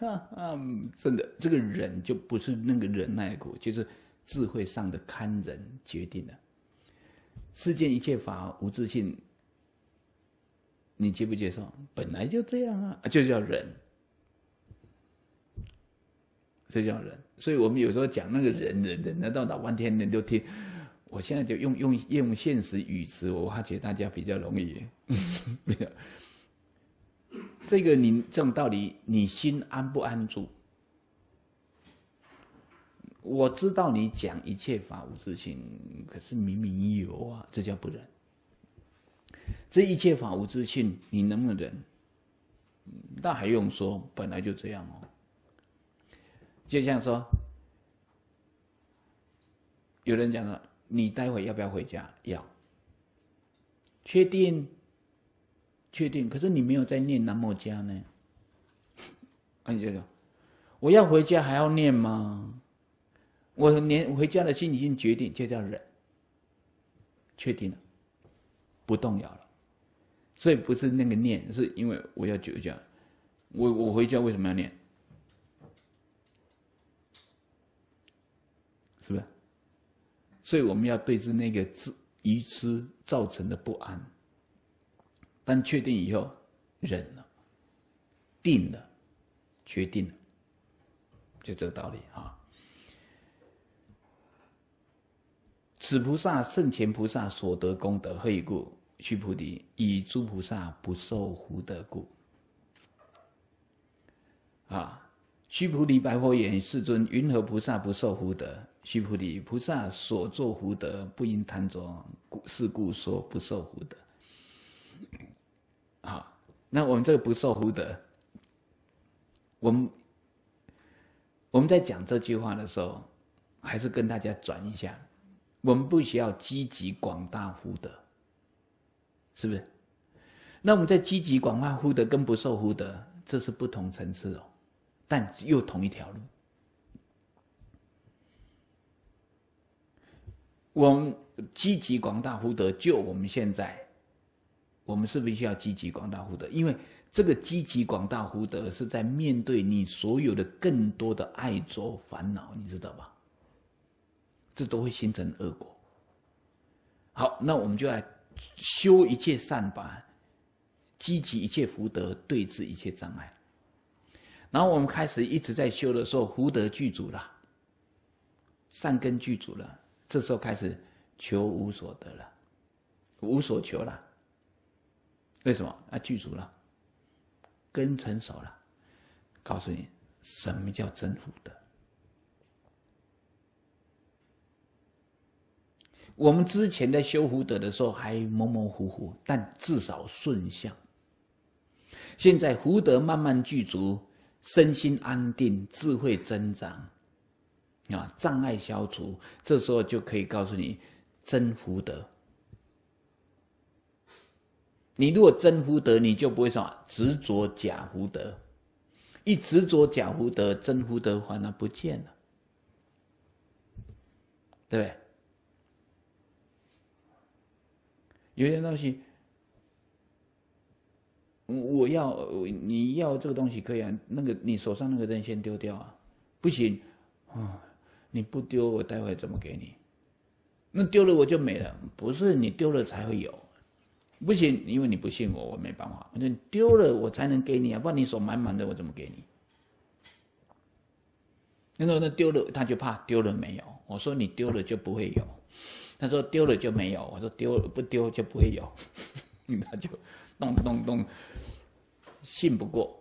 啊啊！真的，这个忍就不是那个忍耐苦，就是智慧上的堪忍决定了。世间一切法无自信，你接不接受？本来就这样啊，就叫忍，这叫忍。所以我们有时候讲那个忍忍忍，那到老半天人都听。我现在就用用用现实语词，我发觉大家比较容易。这个你这种道理，你心安不安住？我知道你讲一切法无自性，可是明明有啊，这叫不忍。这一切法无自性，你能不能忍？那还用说，本来就这样哦。就像说，有人讲说，你待会要不要回家？要。确定？确定，可是你没有在念南无加呢？你就说：“我要回家还要念吗？我念回家的心已经决定，就叫忍。确定了，不动摇了。所以不是那个念，是因为我要回家。我我回家为什么要念？是不是？所以我们要对治那个自愚痴造成的不安。”但确定以后，忍了，定了，决定了，就这个道理啊。此菩萨圣前菩萨所得功德，何以故？须菩提，以诸菩萨不受福德故。啊！须菩提，白佛言：“世尊，云何菩萨不受福德？”须菩提，菩萨所作福德，不应贪着，是故说不受福德。”啊，那我们这个不受福德，我们我们在讲这句话的时候，还是跟大家转一下，我们不需要积极广大福德，是不是？那我们在积极广大福德跟不受福德，这是不同层次哦，但又同一条路。我们积极广大福德，就我们现在。我们是不是需要积极广大福德？因为这个积极广大福德是在面对你所有的更多的爱着烦恼，你知道吧？这都会形成恶果。好，那我们就来修一切善法，积极一切福德，对治一切障碍。然后我们开始一直在修的时候，福德具足了，善根具足了，这时候开始求无所得了，无所求了。为什么？啊，具足了，根成熟了。告诉你，什么叫真福德？我们之前在修福德的时候还模模糊糊，但至少顺向。现在福德慢慢具足，身心安定，智慧增长，啊，障碍消除。这时候就可以告诉你，真福德。你如果真福德，你就不会说执着假福德。一执着假福德，真福德反而不见了，对不对？有些东西，我要，你要这个东西可以啊。那个你手上那个灯先丢掉啊，不行啊！你不丢，我待会怎么给你？那丢了我就没了，不是你丢了才会有。不行，因为你不信我，我没办法。我说你丢了，我才能给你啊，不然你手满满的，我怎么给你？他说那丢了，他就怕丢了没有。我说你丢了就不会有。他说丢了就没有。我说丢了不丢就不会有。他就咚咚咚，信不过，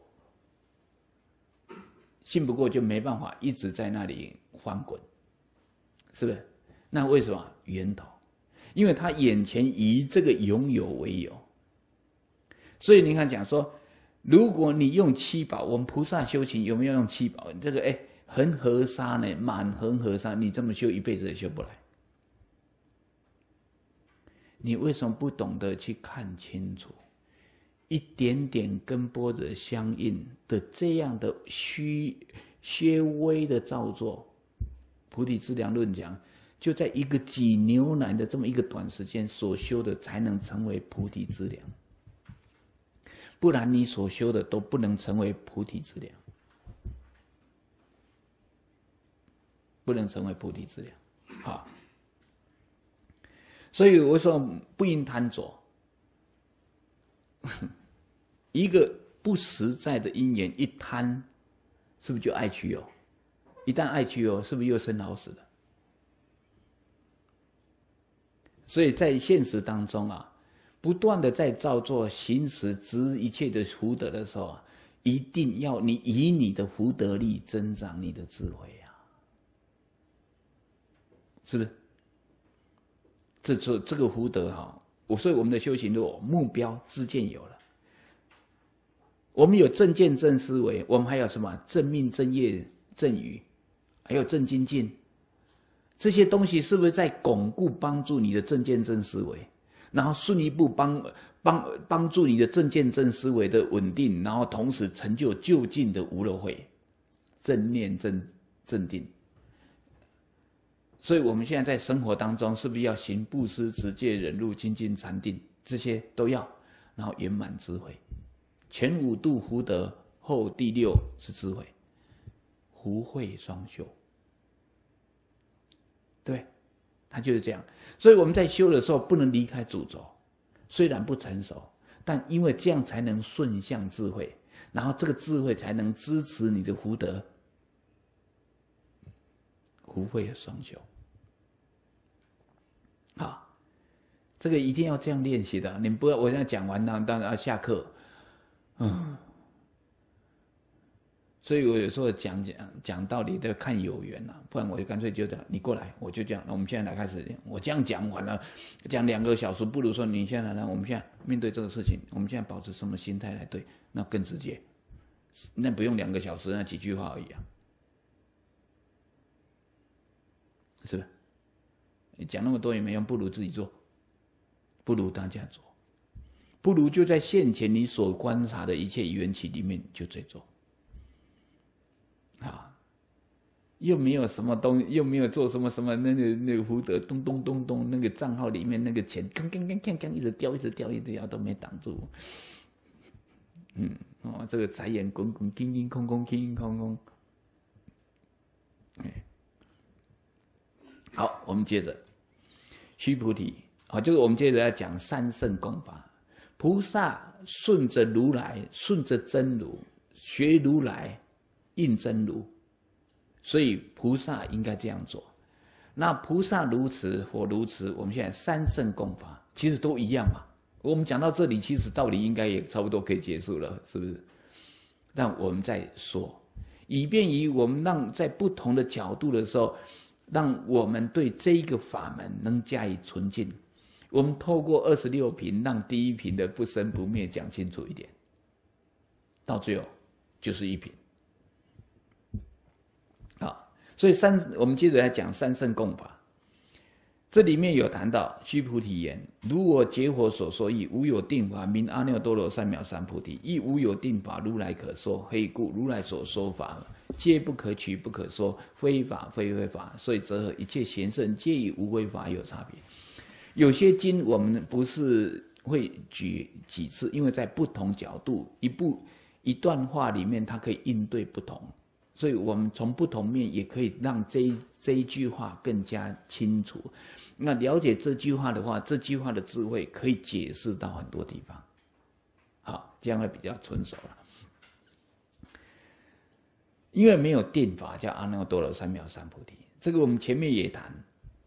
信不过就没办法，一直在那里翻滚，是不是？那为什么源头？因为他眼前以这个拥有为有，所以你看讲说，如果你用七宝，我们菩萨修行有没有用七宝？这个哎，恒河沙呢，满恒河沙，你这么修一辈子也修不来。你为什么不懂得去看清楚？一点点跟波折相应的这样的虚些微的造作，《菩提之量论》讲。就在一个挤牛奶的这么一个短时间所修的，才能成为菩提之良；不然你所修的都不能成为菩提之良，不能成为菩提之良。啊。所以我说不应贪着。一个不实在的因缘一贪，是不是就爱取有？一旦爱取有，是不是又生老死了？所以在现实当中啊，不断的在造作、行使值一切的福德的时候啊，一定要你以你的福德力增长你的智慧啊，是不是？这这这个福德哈，我所以我们的修行路目标、自见有了，我们有正见、正思维，我们还有什么正命、正业、正语，还有正精进。这些东西是不是在巩固帮助你的正见正思维，然后顺一步帮帮帮助你的正见正思维的稳定，然后同时成就就近的无漏慧、正念正正定。所以，我们现在在生活当中，是不是要行布施、持戒、忍辱、精进、禅定，这些都要，然后圆满智慧。前五度福德，后第六是智慧，福慧双修。对，他就是这样。所以我们在修的时候不能离开主轴，虽然不成熟，但因为这样才能顺向智慧，然后这个智慧才能支持你的福德、福慧双修。好，这个一定要这样练习的。你不要，我现在讲完了，当然要下课。嗯。所以，我有时候讲讲讲道理，都要看有缘了。不然，我就干脆就讲你过来，我就讲。那我们现在来开始，我这样讲完了，讲两个小时，不如说你现在来，我们现在面对这个事情，我们现在保持什么心态来对，那更直接，那不用两个小时，那几句话而已啊。是，讲那么多也没用，不如自己做，不如大家做，不如就在现前你所观察的一切缘起里面就去做。啊，又没有什么东，又没有做什么什么，那个那个福德，咚咚咚咚，那个账号里面那个钱，吭吭吭吭吭，一直掉，一直掉，一直掉，都没挡住。嗯，哦，这个财源滚滚，叮叮空空，叮叮空空。哎，好，我们接着，须菩提，好，就是我们接着要讲三圣功法，菩萨顺着如来，顺着真如，学如来。应真如，所以菩萨应该这样做。那菩萨如此，佛如此，我们现在三圣共法，其实都一样嘛。我们讲到这里，其实道理应该也差不多可以结束了，是不是？那我们再说，以便于我们让在不同的角度的时候，让我们对这一个法门能加以纯净。我们透过二十六品，让第一品的不生不灭讲清楚一点，到最后就是一品。所以三，我们接着来讲三圣共法。这里面有谈到须菩提言：“如我解火所说意，无有定法名阿耨多罗三藐三菩提，亦无有定法如来可说。何故如来所说法，皆不可取，不可说，非法，非非法。所以则和一切贤圣皆以无为法有差别。”有些经我们不是会举几次，因为在不同角度，一部一段话里面，它可以应对不同。所以我们从不同面也可以让这这一句话更加清楚。那了解这句话的话，这句话的智慧可以解释到很多地方。好，这样会比较成熟了。因为没有定法叫阿耨多罗三藐三菩提，这个我们前面也谈。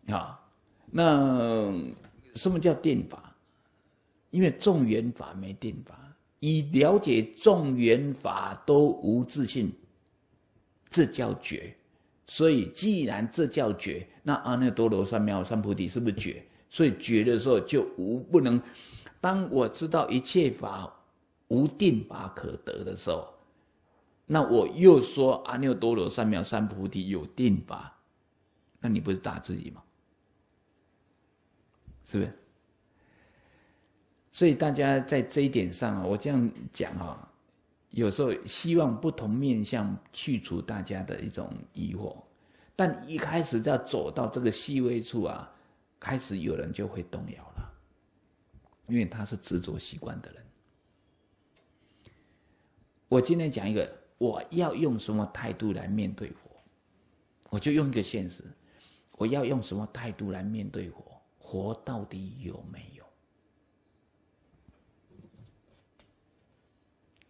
啊，那什么叫定法？因为众缘法没定法，以了解众缘法都无自信。这叫绝，所以既然这叫绝，那阿耨多罗三藐三菩提是不是绝？所以绝的时候就无不能。当我知道一切法无定法可得的时候，那我又说阿耨多罗三藐三菩提有定法，那你不是打自己吗？是不是？所以大家在这一点上啊，我这样讲啊。有时候希望不同面向去除大家的一种疑惑，但一开始要走到这个细微处啊，开始有人就会动摇了，因为他是执着习惯的人。我今天讲一个，我要用什么态度来面对佛？我就用一个现实，我要用什么态度来面对佛？佛到底有没？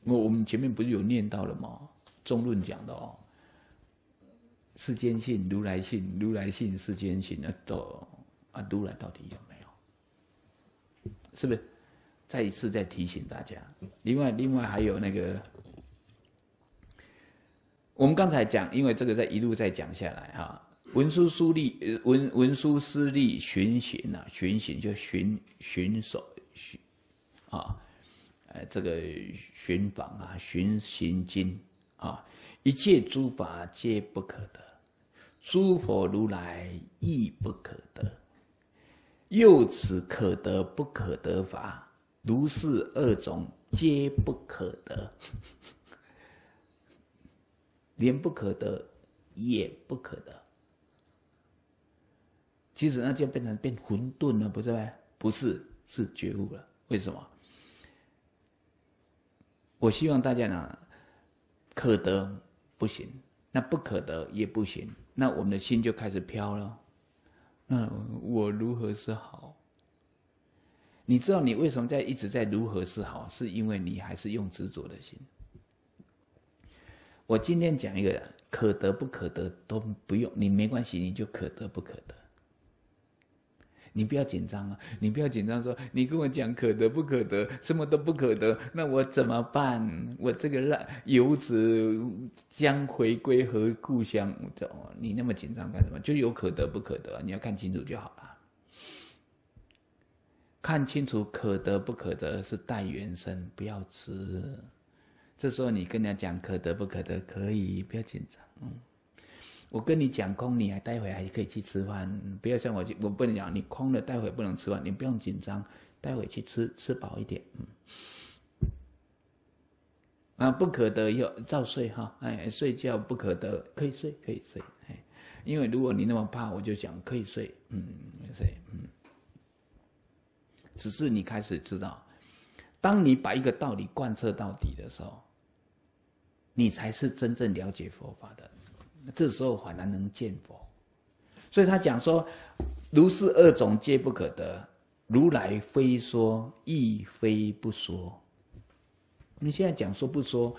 那我们前面不是有念到了吗？中论讲的哦，世间性、如来性、如来性、世间性，那到啊，如来到底有没有？是不是？再一次再提醒大家。另外，另外还有那个，我们刚才讲，因为这个在一路在讲下来哈，文殊疏利，文文殊师利巡行啊，巡行就巡巡守巡啊。哎，这个寻访啊，寻行经啊，一切诸法皆不可得，诸佛如来亦不可得。又此可得不可得法，如是二种皆不可得，连不可得也不可得。其实那就变成变混沌了，不是？不是，是觉悟了。为什么？我希望大家呢，可得不行，那不可得也不行，那我们的心就开始飘了。那我如何是好？你知道你为什么在一直在如何是好？是因为你还是用执着的心。我今天讲一个可得不可得都不用，你没关系，你就可得不可得。你不要紧张啊，你不要紧张，说你跟我讲可得不可得，什么都不可得，那我怎么办？我这个让游子将回归何故乡？我你那么紧张干什么？就有可得不可得，你要看清楚就好了。看清楚可得不可得是带原生，不要执。这时候你跟人家讲可得不可得，可以，不要紧张，嗯。我跟你讲空，你还待会还可以去吃饭，不要像我，我不能讲你空了，待会不能吃饭，你不用紧张，待会去吃，吃饱一点，嗯。啊，不可得又照睡哈，哎，睡觉不可得，可以睡，可以睡，哎，因为如果你那么怕，我就讲可以睡，嗯，睡，嗯。只是你开始知道，当你把一个道理贯彻到底的时候，你才是真正了解佛法的。这时候反而能见佛，所以他讲说，如是二种皆不可得，如来非说亦非不说。你现在讲说不说，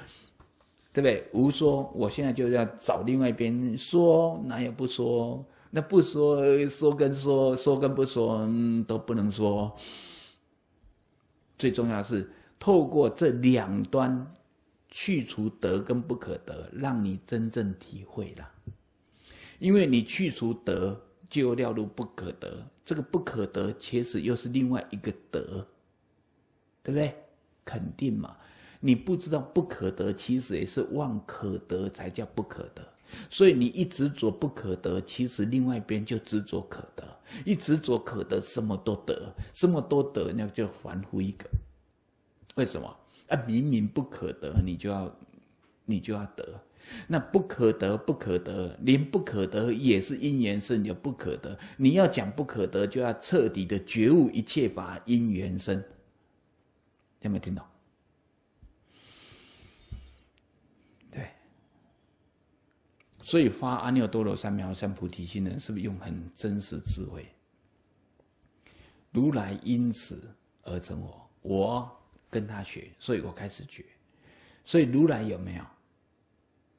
对不对？无说，我现在就要找另外一边说，哪有不说，那不说说跟说说跟不说，都不能说。最重要是透过这两端。去除得跟不可得，让你真正体会了。因为你去除得，就料入不可得。这个不可得，其实又是另外一个得，对不对？肯定嘛。你不知道不可得，其实也是望可得，才叫不可得。所以你一执着不可得，其实另外一边就执着可得。一执着可得，什么都得，什么都得，那就凡夫一个。为什么？啊，明明不可得，你就要，你就要得，那不可得，不可得，连不可得也是因缘生，就不可得。你要讲不可得，就要彻底的觉悟一切法因缘生，听没听懂？对。所以发阿耨多罗三藐三菩提心人，是不是用很真实智慧？如来因此而成我，我。跟他学，所以我开始觉。所以如来有没有？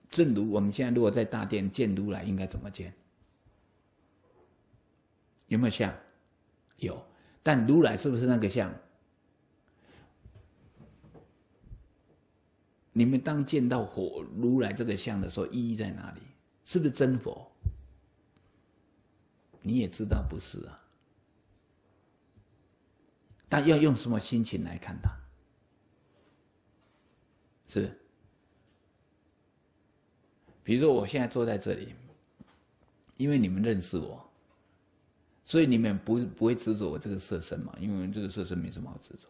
正如我们现在如果在大殿见如来，应该怎么见？有没有像？有。但如来是不是那个像？你们当见到火如来这个像的时候，意义在哪里？是不是真佛？你也知道不是啊。但要用什么心情来看他？是，比如说我现在坐在这里，因为你们认识我，所以你们不不会执着我这个色身嘛，因为这个色身没什么好执着。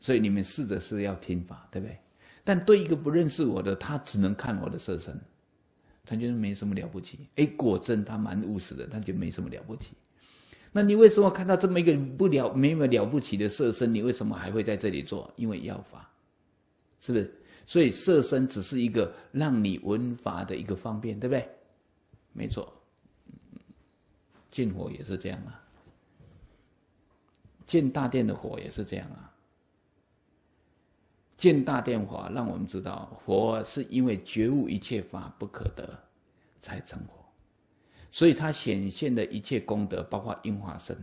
所以你们试着是要听法，对不对？但对一个不认识我的，他只能看我的色身，他觉得没什么了不起。哎，果真他蛮务实的，他就没什么了不起。那你为什么看到这么一个不了、没有么了不起的色身，你为什么还会在这里做？因为要法，是不是？所以色身只是一个让你闻法的一个方便，对不对？没错，进火也是这样啊，进大殿的火也是这样啊，见大殿火让我们知道，火是因为觉悟一切法不可得，才成火。所以他显现的一切功德，包括应化身，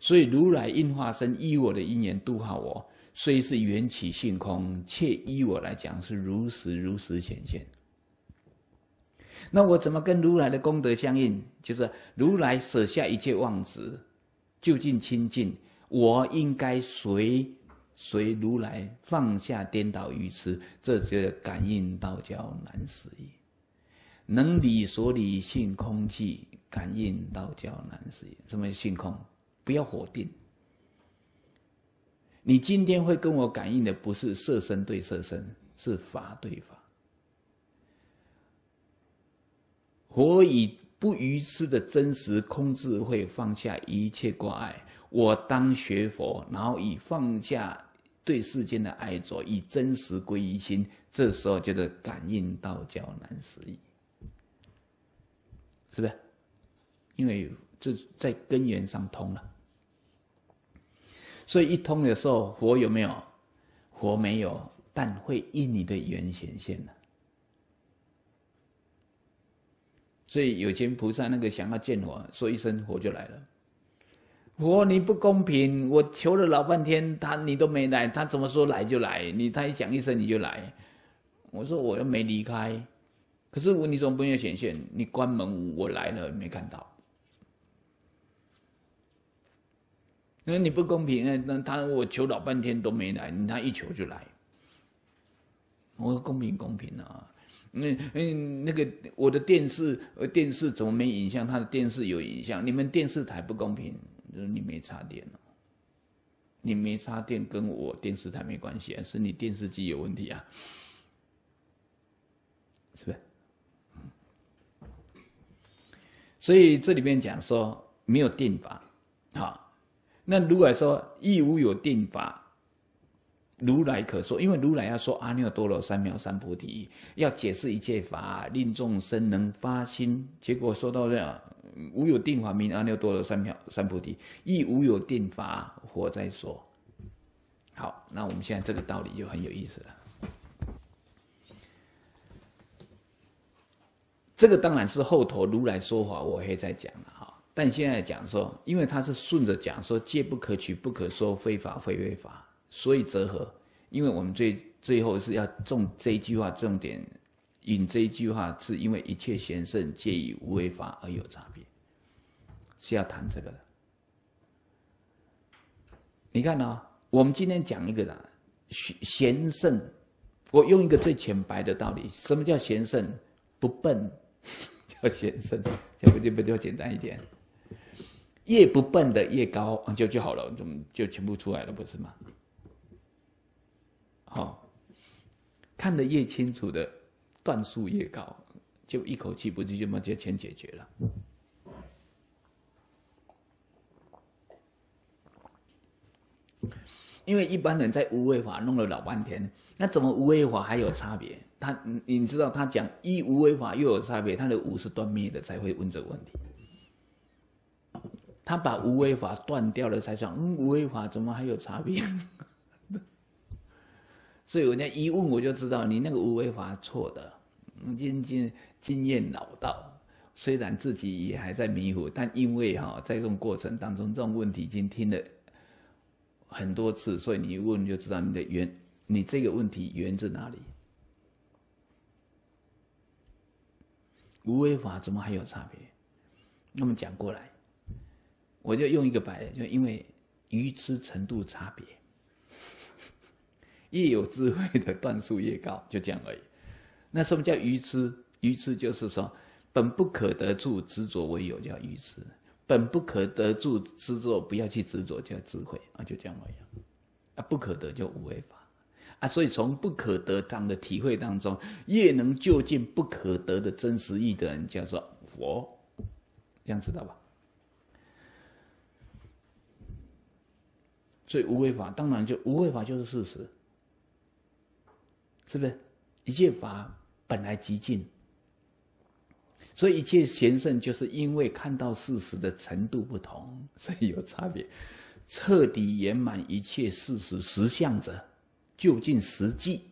所以如来应化身依我的因缘度化我，虽是缘起性空，却依我来讲是如实如实显现。那我怎么跟如来的功德相应？就是如来舍下一切妄执，就近清净，我应该随随如来放下颠倒愚痴，这就感应道交难思议。能理所理性空寂，感应道教难时也。什么叫性空？不要否定。你今天会跟我感应的，不是色身对色身，是法对法。我以不愚痴的真实空智慧放下一切挂碍，我当学佛，然后以放下对世间的爱着，以真实归于心。这时候就是感应道教难时矣。是不是？因为这在根源上通了，所以一通的时候，佛有没有？佛没有，但会依你的缘显现了。所以有情菩萨那个想要见我，说一声佛就来了。佛你不公平，我求了老半天，他你都没来，他怎么说来就来？你他一讲一声你就来？我说我又没离开。可是我，你怎不愿显现？你关门，我来了没看到？那你不公平？那他我求老半天都没来，你他一求就来？我公平公平啊！那嗯，那个我的电视，电视怎么没影像？他的电视有影像，你们电视台不公平？你没插电了？你没插电跟我电视台没关系啊，是你电视机有问题啊？所以这里面讲说没有定法，好，那如果说亦无有定法，如来可说，因为如来要说阿耨多罗三藐三菩提，要解释一切法，令众生能发心，结果说到这，样，无有定法，名阿耨多罗三藐三菩提，亦无有定法，火在说，好，那我们现在这个道理就很有意思了。这个当然是后头如来说法，我会再讲了哈。但现在讲说，因为他是顺着讲说戒不可取不可说非法非非法，所以折合，因为我们最最后是要重这一句话重点引这一句话，是因为一切贤圣皆以无为法而有差别，是要谈这个。的。你看哦？我们今天讲一个的贤圣，我用一个最浅白的道理，什么叫贤圣？不笨。叫先生，这不就不就简单一点？越不笨的越高，就就好了，怎么就全部出来了，不是吗？好，看得越清楚的段数越高，就一口气不就这么就全解决了。因为一般人在无为法弄了老半天，那怎么无为法还有差别？他，你知道，他讲一无为法又有差别，他的五是断灭的，才会问这个问题。他把无为法断掉了，才讲嗯，无为法怎么还有差别？所以人家一问，我就知道你那个无为法错的，经经经验老道，虽然自己也还在迷糊，但因为哈在这种过程当中，这种问题已经听了很多次，所以你一问，就知道你的源，你这个问题源自哪里。无为法怎么还有差别？那么讲过来，我就用一个白，就因为愚痴程度差别，越 有智慧的段数越高，就这样而已。那什么叫愚痴？愚痴就是说本不可得住执着为有叫愚痴，本不可得住执着不要去执着叫智慧啊，就这样而已。啊，不可得就无为法。啊，所以从不可得当的体会当中，越能就近不可得的真实意的人，叫做佛，这样知道吧？所以无为法当然就无为法就是事实，是不是？一切法本来极尽，所以一切贤圣就是因为看到事实的程度不同，所以有差别。彻底圆满一切事实实相者。就近实际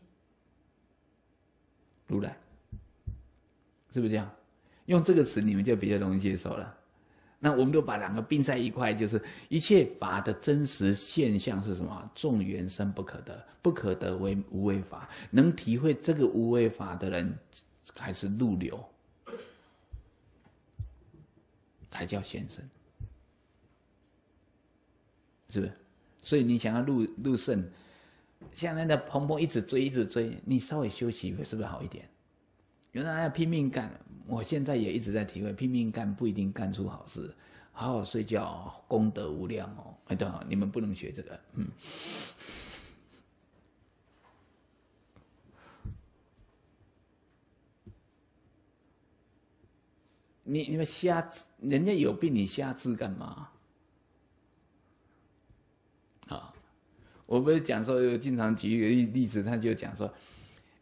如来，是不是这样？用这个词你们就比较容易接受了。那我们都把两个并在一块，就是一切法的真实现象是什么？众缘生不可得，不可得为无为法。能体会这个无为法的人，还是入流，才叫先生，是不是？所以你想要入入圣。像那个鹏鹏一直追，一直追，你稍微休息，一会是不是好一点？原来要拼命干，我现在也一直在体会，拼命干不一定干出好事。好好睡觉，功德无量哦！哎，对了，你们不能学这个，嗯。你你们瞎治，人家有病，你瞎治干嘛？啊。我不是讲说，经常举一个例子，他就讲说，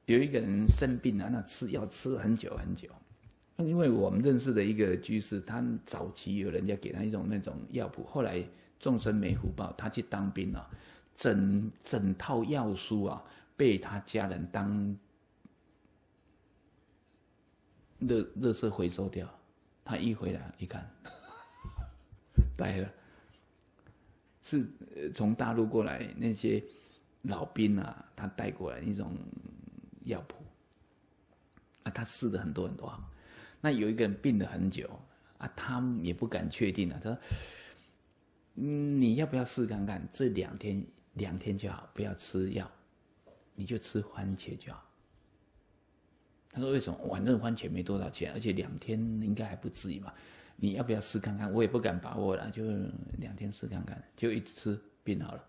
有一个人生病了，那吃药吃很久很久。因为我们认识的一个居士，他早期有人家给他一种那种药谱，后来众生没福报，他去当兵了，整整套药书啊，被他家人当热热色回收掉。他一回来一看，白 了。是从大陆过来那些老兵啊，他带过来一种药铺啊，他试了很多很多那有一个人病了很久啊，他们也不敢确定啊。他说：“嗯，你要不要试看看？这两天两天就好，不要吃药，你就吃番茄就好。”他说：“为什么？反正番茄没多少钱，而且两天应该还不至于嘛。”你要不要试看看？我也不敢把握了，就两天试看看，就一吃病好了。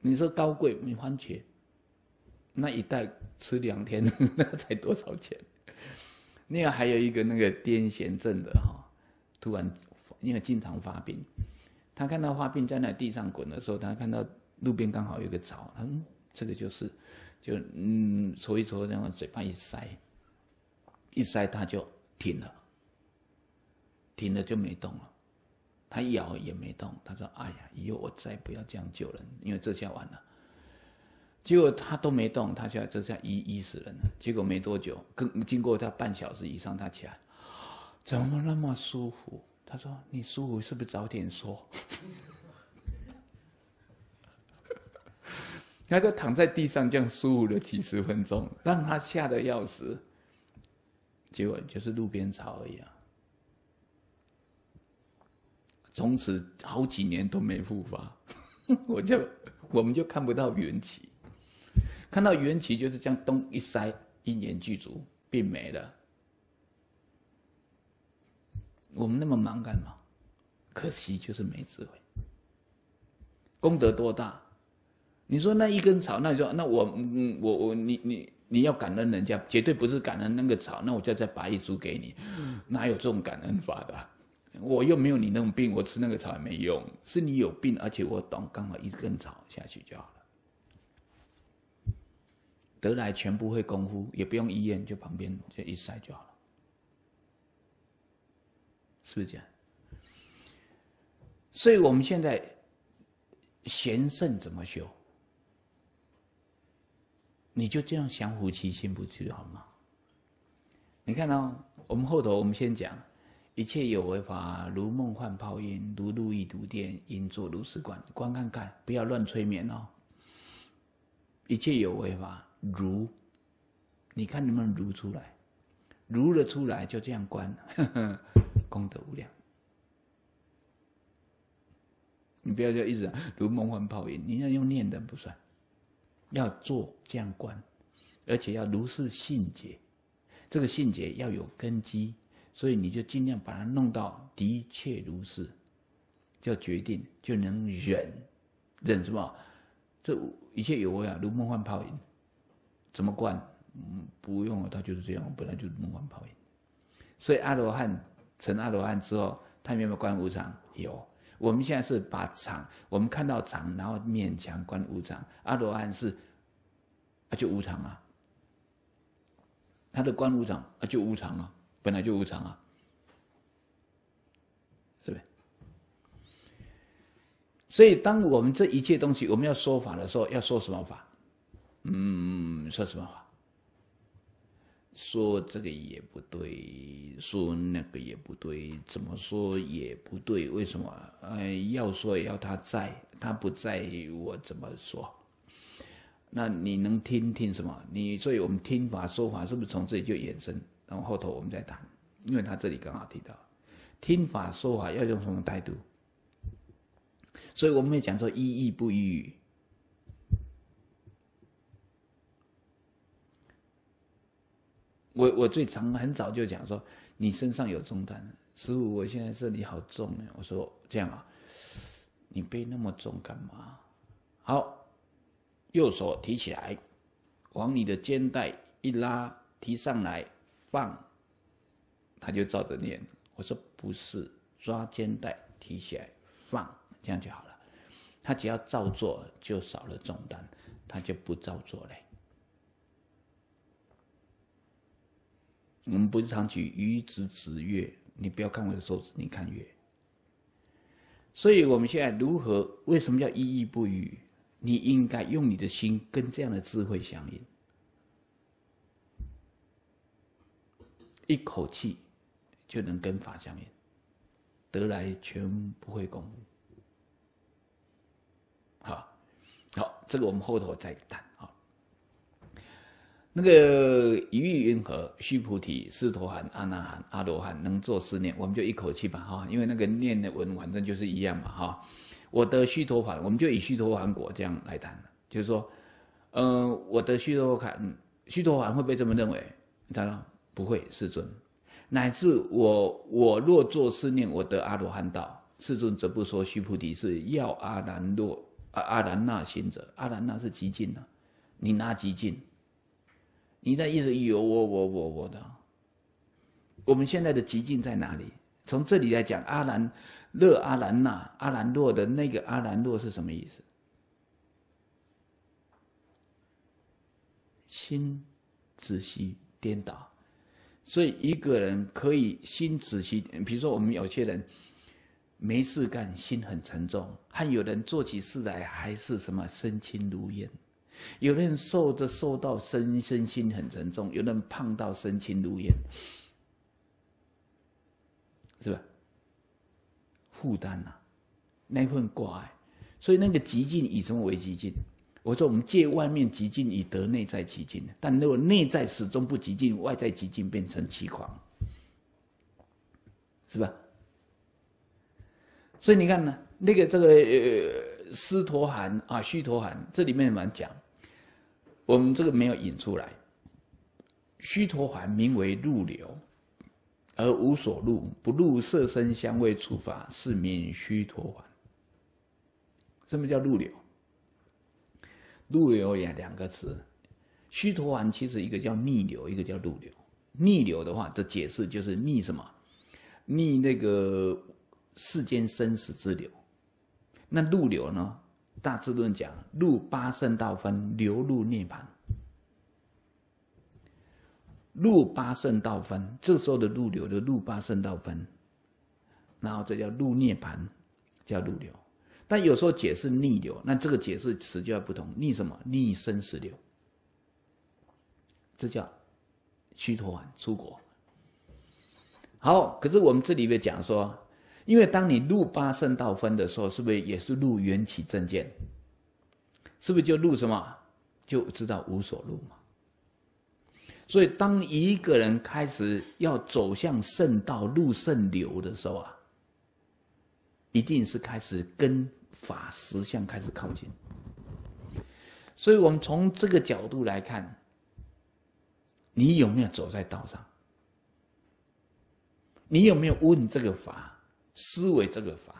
你说高贵没番茄，那一袋吃两天那才多少钱？另外还有一个那个癫痫症的哈，突然因为经常发病，他看到发病在那地上滚的时候，他看到路边刚好有个草，嗯，这个就是，就嗯，搓一搓，然后嘴巴一塞。一塞他就停了，停了就没动了，他咬也没动。他说：“哎呀，以后我再不要这样救人，因为这下完了。”结果他都没动，他却这下医医死人了。结果没多久，更经过他半小时以上，他起来，怎么那么舒服？他说：“你舒服是不是？早点说。”他就躺在地上这样舒服了几十分钟，让他吓得要死。结果就是路边草而已啊！从此好几年都没复发，我就我们就看不到缘起，看到缘起就是这样东一塞，因缘具足，病没了。我们那么忙干嘛？可惜就是没智慧，功德多大？你说那一根草，那你说那我嗯，我我你你。你要感恩人家，绝对不是感恩那个草，那我就再拔一株给你，哪有这种感恩法的？我又没有你那种病，我吃那个草也没用，是你有病，而且我懂，刚好一根草下去就好了，得来全不费功夫，也不用医院，就旁边就一塞就好了，是不是这样？所以，我们现在贤圣怎么修？你就这样降伏其心不去好吗？你看到我们后头，我们先讲一切有为法，如梦幻泡影，如露亦如电，应作如是观。观看看，不要乱催眠哦。一切有为法，如你看能不能如出来？如了出来，就这样观，功德无量。你不要就一直如梦幻泡影，你要用念的不算。要做这样观，而且要如是信解，这个信解要有根基，所以你就尽量把它弄到的确如是，就决定就能忍，忍什么？这一切有为啊，如梦幻泡影，怎么观？嗯，不用了，它就是这样，本来就是梦幻泡影。所以阿罗汉成阿罗汉之后，他有没有观无常？有。我们现在是把常，我们看到常，然后勉强观无常。阿罗汉是啊，就无常啊。他的观无常啊，就无常啊，本来就无常啊，是不是？所以，当我们这一切东西，我们要说法的时候，要说什么法？嗯，说什么法？说这个也不对，说那个也不对，怎么说也不对，为什么？呃，要说要他在，他不在于我怎么说。那你能听听什么？你所以我们听法说法是不是从这里就延伸？然后后头我们再谈，因为他这里刚好提到，听法说法要用什么态度？所以我们会讲说依义不依语。我我最常很早就讲说，你身上有重担。师傅，我现在这里好重呢。我说这样啊，你背那么重干嘛？好，右手提起来，往你的肩带一拉，提上来放，他就照着念。我说不是，抓肩带提起来放，这样就好了。他只要照做就少了重担，他就不照做嘞。我们不是常举鱼子子月，你不要看我的手指，你看月。所以我们现在如何？为什么叫依依不语？你应该用你的心跟这样的智慧相应，一口气就能跟法相应，得来全不会功好，好，这个我们后头再谈。那个一遇云何？须菩提，斯陀含、阿那含、阿罗汉能作思念，我们就一口气吧，哈，因为那个念的文反正就是一样嘛，哈。我得须陀含，我们就以须陀含果这样来谈，就是说，嗯，我得须陀含，须陀含会会这么认为？他说不会，世尊。乃至我我若作思念，我得阿罗汉道。世尊则不说，须菩提是要阿兰若阿阿兰那行者，阿兰那是极尽呢，你那极尽。你的意思有我我我我的，我们现在的极境在哪里？从这里来讲，阿兰、热阿兰那、阿兰若的那个阿兰若是什么意思？心仔细颠倒，所以一个人可以心仔细。比如说，我们有些人没事干，心很沉重；和有人做起事来，还是什么身轻如燕。有的人瘦的瘦到身身心很沉重，有的人胖到身轻如燕，是吧？负担呐，那份挂碍，所以那个极尽以什么为极尽？我说我们借外面极尽以得内在极尽但但果内在始终不极尽，外在极尽变成其狂，是吧？所以你看呢，那个这个呃，斯陀含啊，虚陀含，这里面怎么讲？我们这个没有引出来。虚陀环名为入流，而无所入，不入色身香味触法，是名虚陀环。什么叫入流？入流也两个词，虚陀环其实一个叫逆流，一个叫入流。逆流的话的解释就是逆什么？逆那个世间生死之流。那入流呢？大智论讲，入八圣道分，流入涅盘。入八圣道分，这时候的入流的入八圣道分，然后这叫入涅盘，叫入流。但有时候解释逆流，那这个解释词就要不同，逆什么？逆生死流。这叫虚脱洹出国。好，可是我们这里面讲说。因为当你入八圣道分的时候，是不是也是入缘起正见？是不是就入什么，就知道无所入嘛？所以，当一个人开始要走向圣道、入圣流的时候啊，一定是开始跟法实相开始靠近。所以我们从这个角度来看，你有没有走在道上？你有没有问这个法？思维这个法，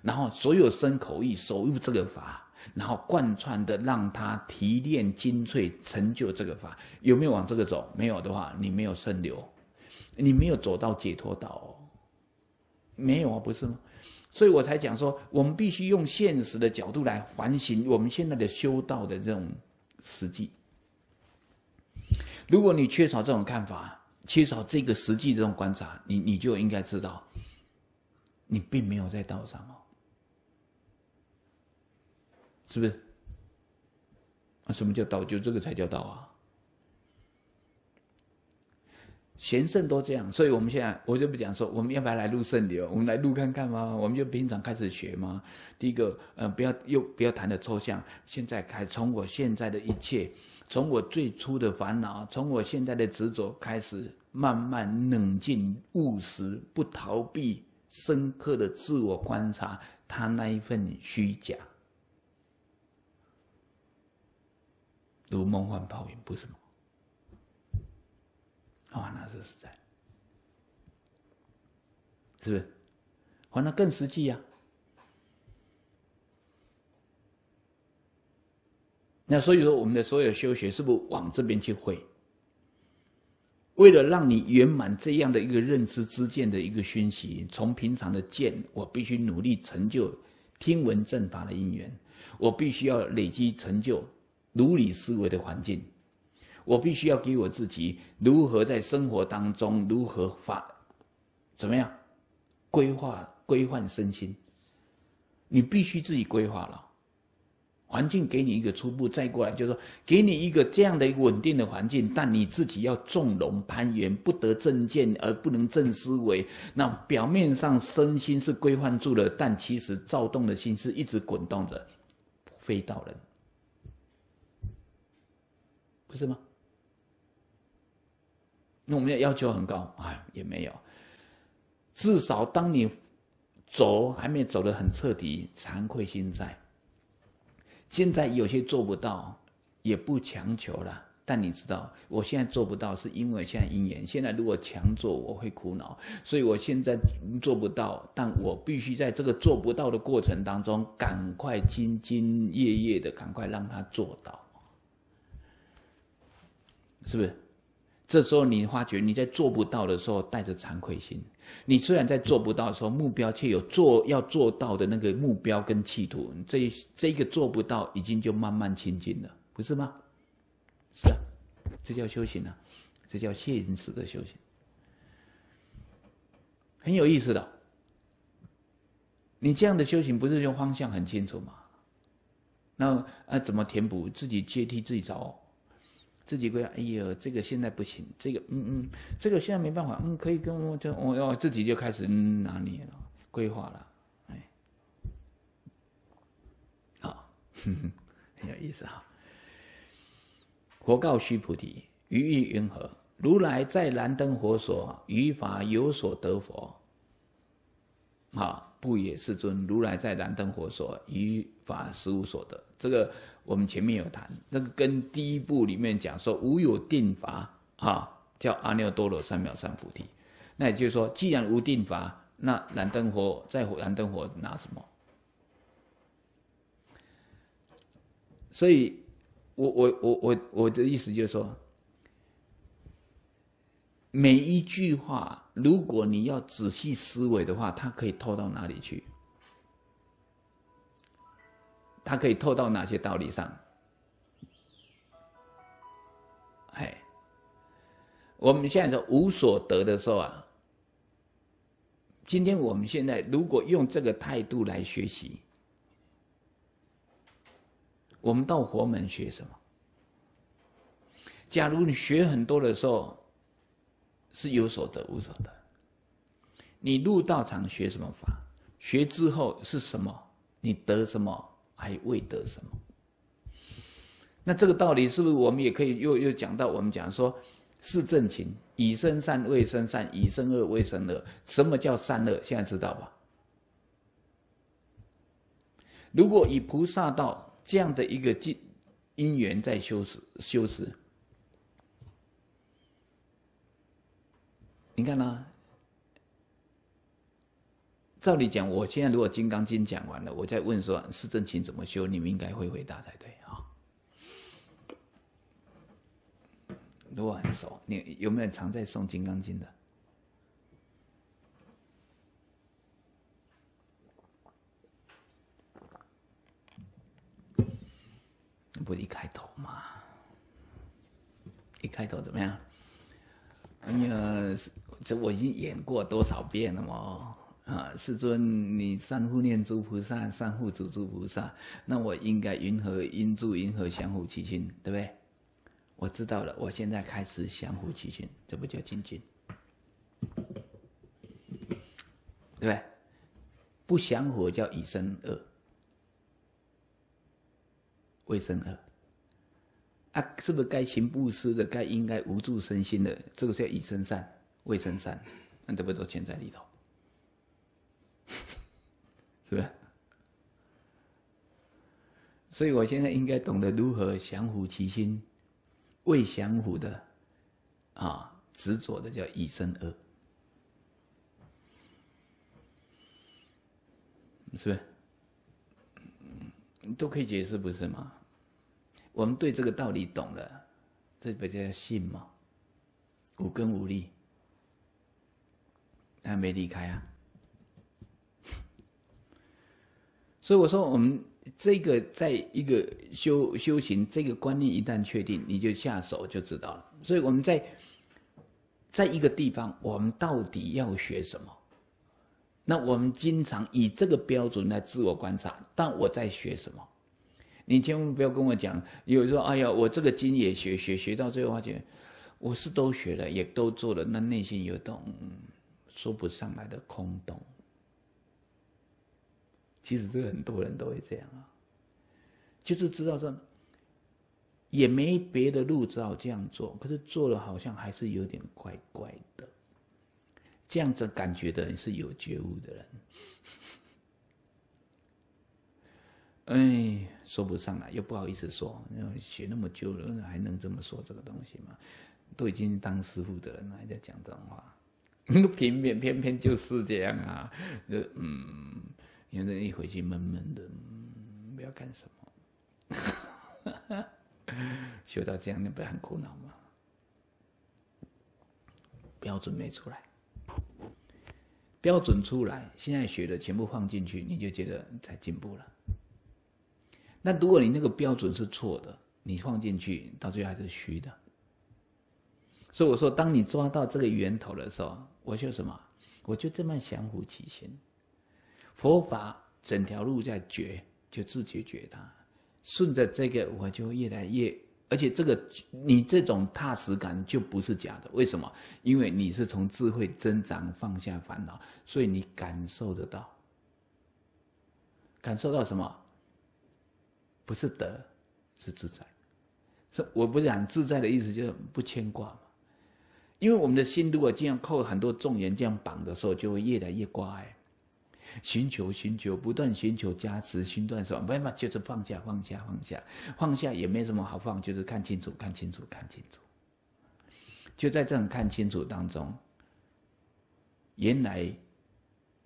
然后所有身口意守入这个法，然后贯穿的让他提炼精粹，成就这个法。有没有往这个走？没有的话，你没有生流，你没有走到解脱哦，没有啊，不是吗？所以我才讲说，我们必须用现实的角度来反省我们现在的修道的这种实际。如果你缺少这种看法，缺少这个实际这种观察，你你就应该知道。你并没有在道上哦，是不是？啊，什么叫道？就这个才叫道啊！贤圣都这样，所以我们现在我就不讲说，我们要不要来录圣流？我们来录看看吗？我们就平常开始学吗？第一个，呃，不要又不要谈的抽象。现在开从我现在的一切，从我最初的烦恼，从我现在的执着，开始慢慢冷静务实，不逃避。深刻的自我观察，他那一份虚假，如梦幻泡影，不是吗？啊，那是实在，是不是？哦、那更实际呀？那所以说，我们的所有修学，是不是往这边去汇？为了让你圆满这样的一个认知之见的一个熏习，从平常的见，我必须努力成就听闻正法的因缘；我必须要累积成就如理思维的环境；我必须要给我自己如何在生活当中如何发怎么样规划规范身心。你必须自己规划了。环境给你一个初步，再过来就是说，给你一个这样的一个稳定的环境，但你自己要纵容攀援，不得正见而不能正思维。那表面上身心是规范住了，但其实躁动的心是一直滚动着，非道人，不是吗？那我们要要求很高啊，也没有。至少当你走还没走的很彻底，惭愧心在。现在有些做不到，也不强求了。但你知道，我现在做不到，是因为现在因缘。现在如果强做，我会苦恼，所以我现在做不到。但我必须在这个做不到的过程当中，赶快兢兢业业的，赶快让他做到，是不是？这时候你发觉你在做不到的时候带着惭愧心，你虽然在做不到的时候目标，却有做要做到的那个目标跟企图，这这个做不到已经就慢慢亲近了，不是吗？是啊，这叫修行啊，这叫现实的修行，很有意思的。你这样的修行不是用方向很清楚吗？那啊怎么填补自己阶梯自己找？自己规划，哎呦，这个现在不行，这个，嗯嗯，这个现在没办法，嗯，可以跟我就我要自己就开始拿捏了，规划了，哎，好，很有意思哈。佛告须菩提：“于意云何？如来在燃灯佛所，于法有所得佛？”好。不也，世尊，如来在燃灯火所，于法实无所得。这个我们前面有谈，那个跟第一部里面讲说无有定法啊，叫阿耨多罗三藐三菩提。那也就是说，既然无定法，那燃灯火在燃灯火拿什么？所以我我我我我的意思就是说，每一句话。如果你要仔细思维的话，它可以透到哪里去？它可以透到哪些道理上？哎，我们现在说无所得的时候啊，今天我们现在如果用这个态度来学习，我们到佛门学什么？假如你学很多的时候。是有所得无所得。你入道场学什么法，学之后是什么？你得什么？还未得什么？那这个道理是不是我们也可以又又讲到？我们讲说，是正勤，以身善为身善，以身恶为身恶。什么叫善恶？现在知道吧？如果以菩萨道这样的一个因因缘在修持修持。你看呢？照理讲，我现在如果《金刚经》讲完了，我再问说释正勤怎么修，你们应该会回答才对啊。如果很熟，你有没有常在诵《金刚经》的？不一开头吗？一开头怎么样？哎呀！这我已经演过多少遍了嘛？啊，世尊，你三护念诸菩萨，三护主诸菩萨，那我应该云何因助云何降伏其心，对不对？我知道了，我现在开始降伏其心，这不叫精进，对不对？不降互叫以生恶，未生恶啊？是不是该行布施的，该应该无住身心的，这个叫以身善。未生善，那都不都钱在里头，是不是？所以我现在应该懂得如何降服其心，未降服的，啊，执着的叫以身恶，是不是？都可以解释，不是吗？我们对这个道理懂了，这不叫信吗？无根无力。他没离开啊，所以我说我们这个在一个修修行这个观念一旦确定，你就下手就知道了。所以我们在在一个地方，我们到底要学什么？那我们经常以这个标准来自我观察。但我在学什么？你千万不要跟我讲，有时候哎呀，我这个经也学学学到最后发现，我是都学了，也都做了，那内心有动。说不上来的空洞，其实这个很多人都会这样啊，就是知道这也没别的路，只好这样做。可是做了好像还是有点怪怪的，这样子感觉的人是有觉悟的人。哎，说不上来，又不好意思说。学那么久了，还能这么说这个东西吗？都已经当师傅的人了，还在讲这种话。那个偏偏偏偏就是这样啊，就嗯，有人一回去闷闷的，不要干什么，学到这样你不是很苦恼吗？标准没出来，标准出来，现在学的全部放进去，你就觉得在进步了。那如果你那个标准是错的，你放进去到最后还是虚的。所以我说，当你抓到这个源头的时候，我就什么，我就这么降伏其心。佛法整条路在觉，就自己决它。顺着这个，我就越来越，而且这个你这种踏实感就不是假的。为什么？因为你是从智慧增长放下烦恼，所以你感受得到。感受到什么？不是德，是自在。是我不讲自在的意思，就是不牵挂。因为我们的心，如果这样扣很多重盐这样绑的时候，就会越来越挂碍，寻求、寻求、不断寻求加持、寻断什么？没办法，就是放下、放下、放下、放下，也没什么好放，就是看清楚、看清楚、看清楚。就在这种看清楚当中，原来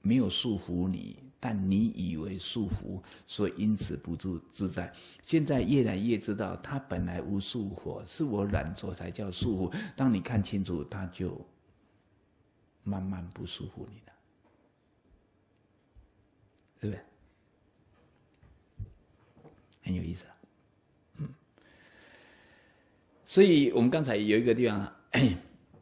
没有束缚你。但你以为束缚，所以因此不住自在。现在越来越知道，它本来无束缚，是我染着才叫束缚。当你看清楚，它就慢慢不束缚你了，是不是？很有意思，啊，嗯。所以我们刚才有一个地方，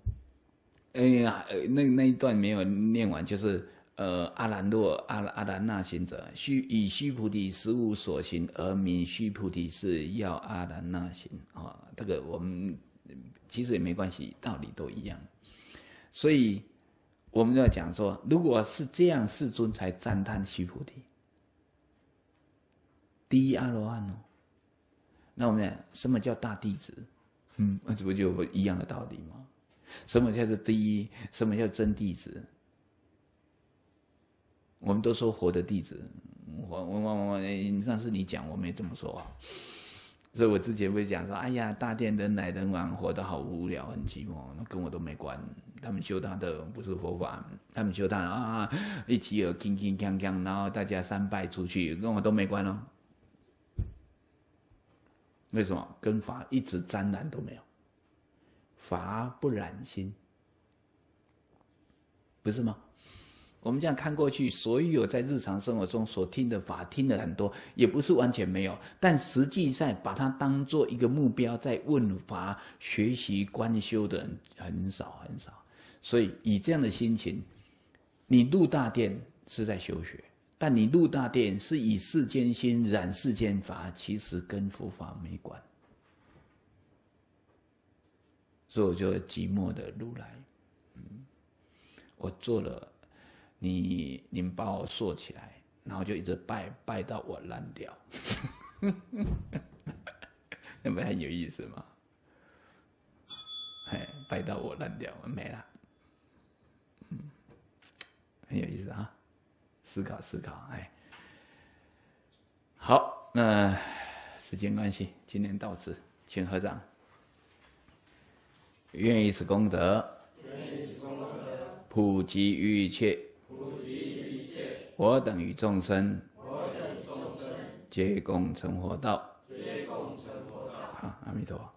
哎呀，那那一段没有念完，就是。呃，阿兰若阿阿兰那行者，须以须菩提实无所行而名须菩提是要阿兰那行啊。这个我们其实也没关系，道理都一样。所以我们要讲说，如果是这样，世尊才赞叹须菩提第一阿罗汉哦。那我们讲什么叫大弟子？嗯，这不就一样的道理吗？什么叫做第一？什么叫真弟子？我们都说活的弟子，我我我我，上次你讲我没这么说，所以我之前会讲说：哎呀，大殿人来人往，活得好无聊，很寂寞，跟我都没关。他们修他的不是佛法，他们修他啊，一起有健健康康，然后大家三拜出去，跟我都没关哦。为什么？跟法一直沾染都没有，法不染心，不是吗？我们这样看过去，所有在日常生活中所听的法，听了很多，也不是完全没有。但实际上，把它当做一个目标，在问法学习观修的人很少很少。所以，以这样的心情，你入大殿是在修学，但你入大殿是以世间心染世间法，其实跟佛法没关。所以，我就寂寞的入来，嗯，我做了。你你们把我塑起来，然后就一直拜拜到我烂掉，那不很有意思吗？哎，拜到我烂掉，我没了，嗯，很有意思啊，思考思考，哎，好，那时间关系，今天到此，请合掌，愿以此功德，普及一切。普及一切，我等与众生，我等众生，皆共成佛道，皆共成佛道。好，阿弥陀。佛。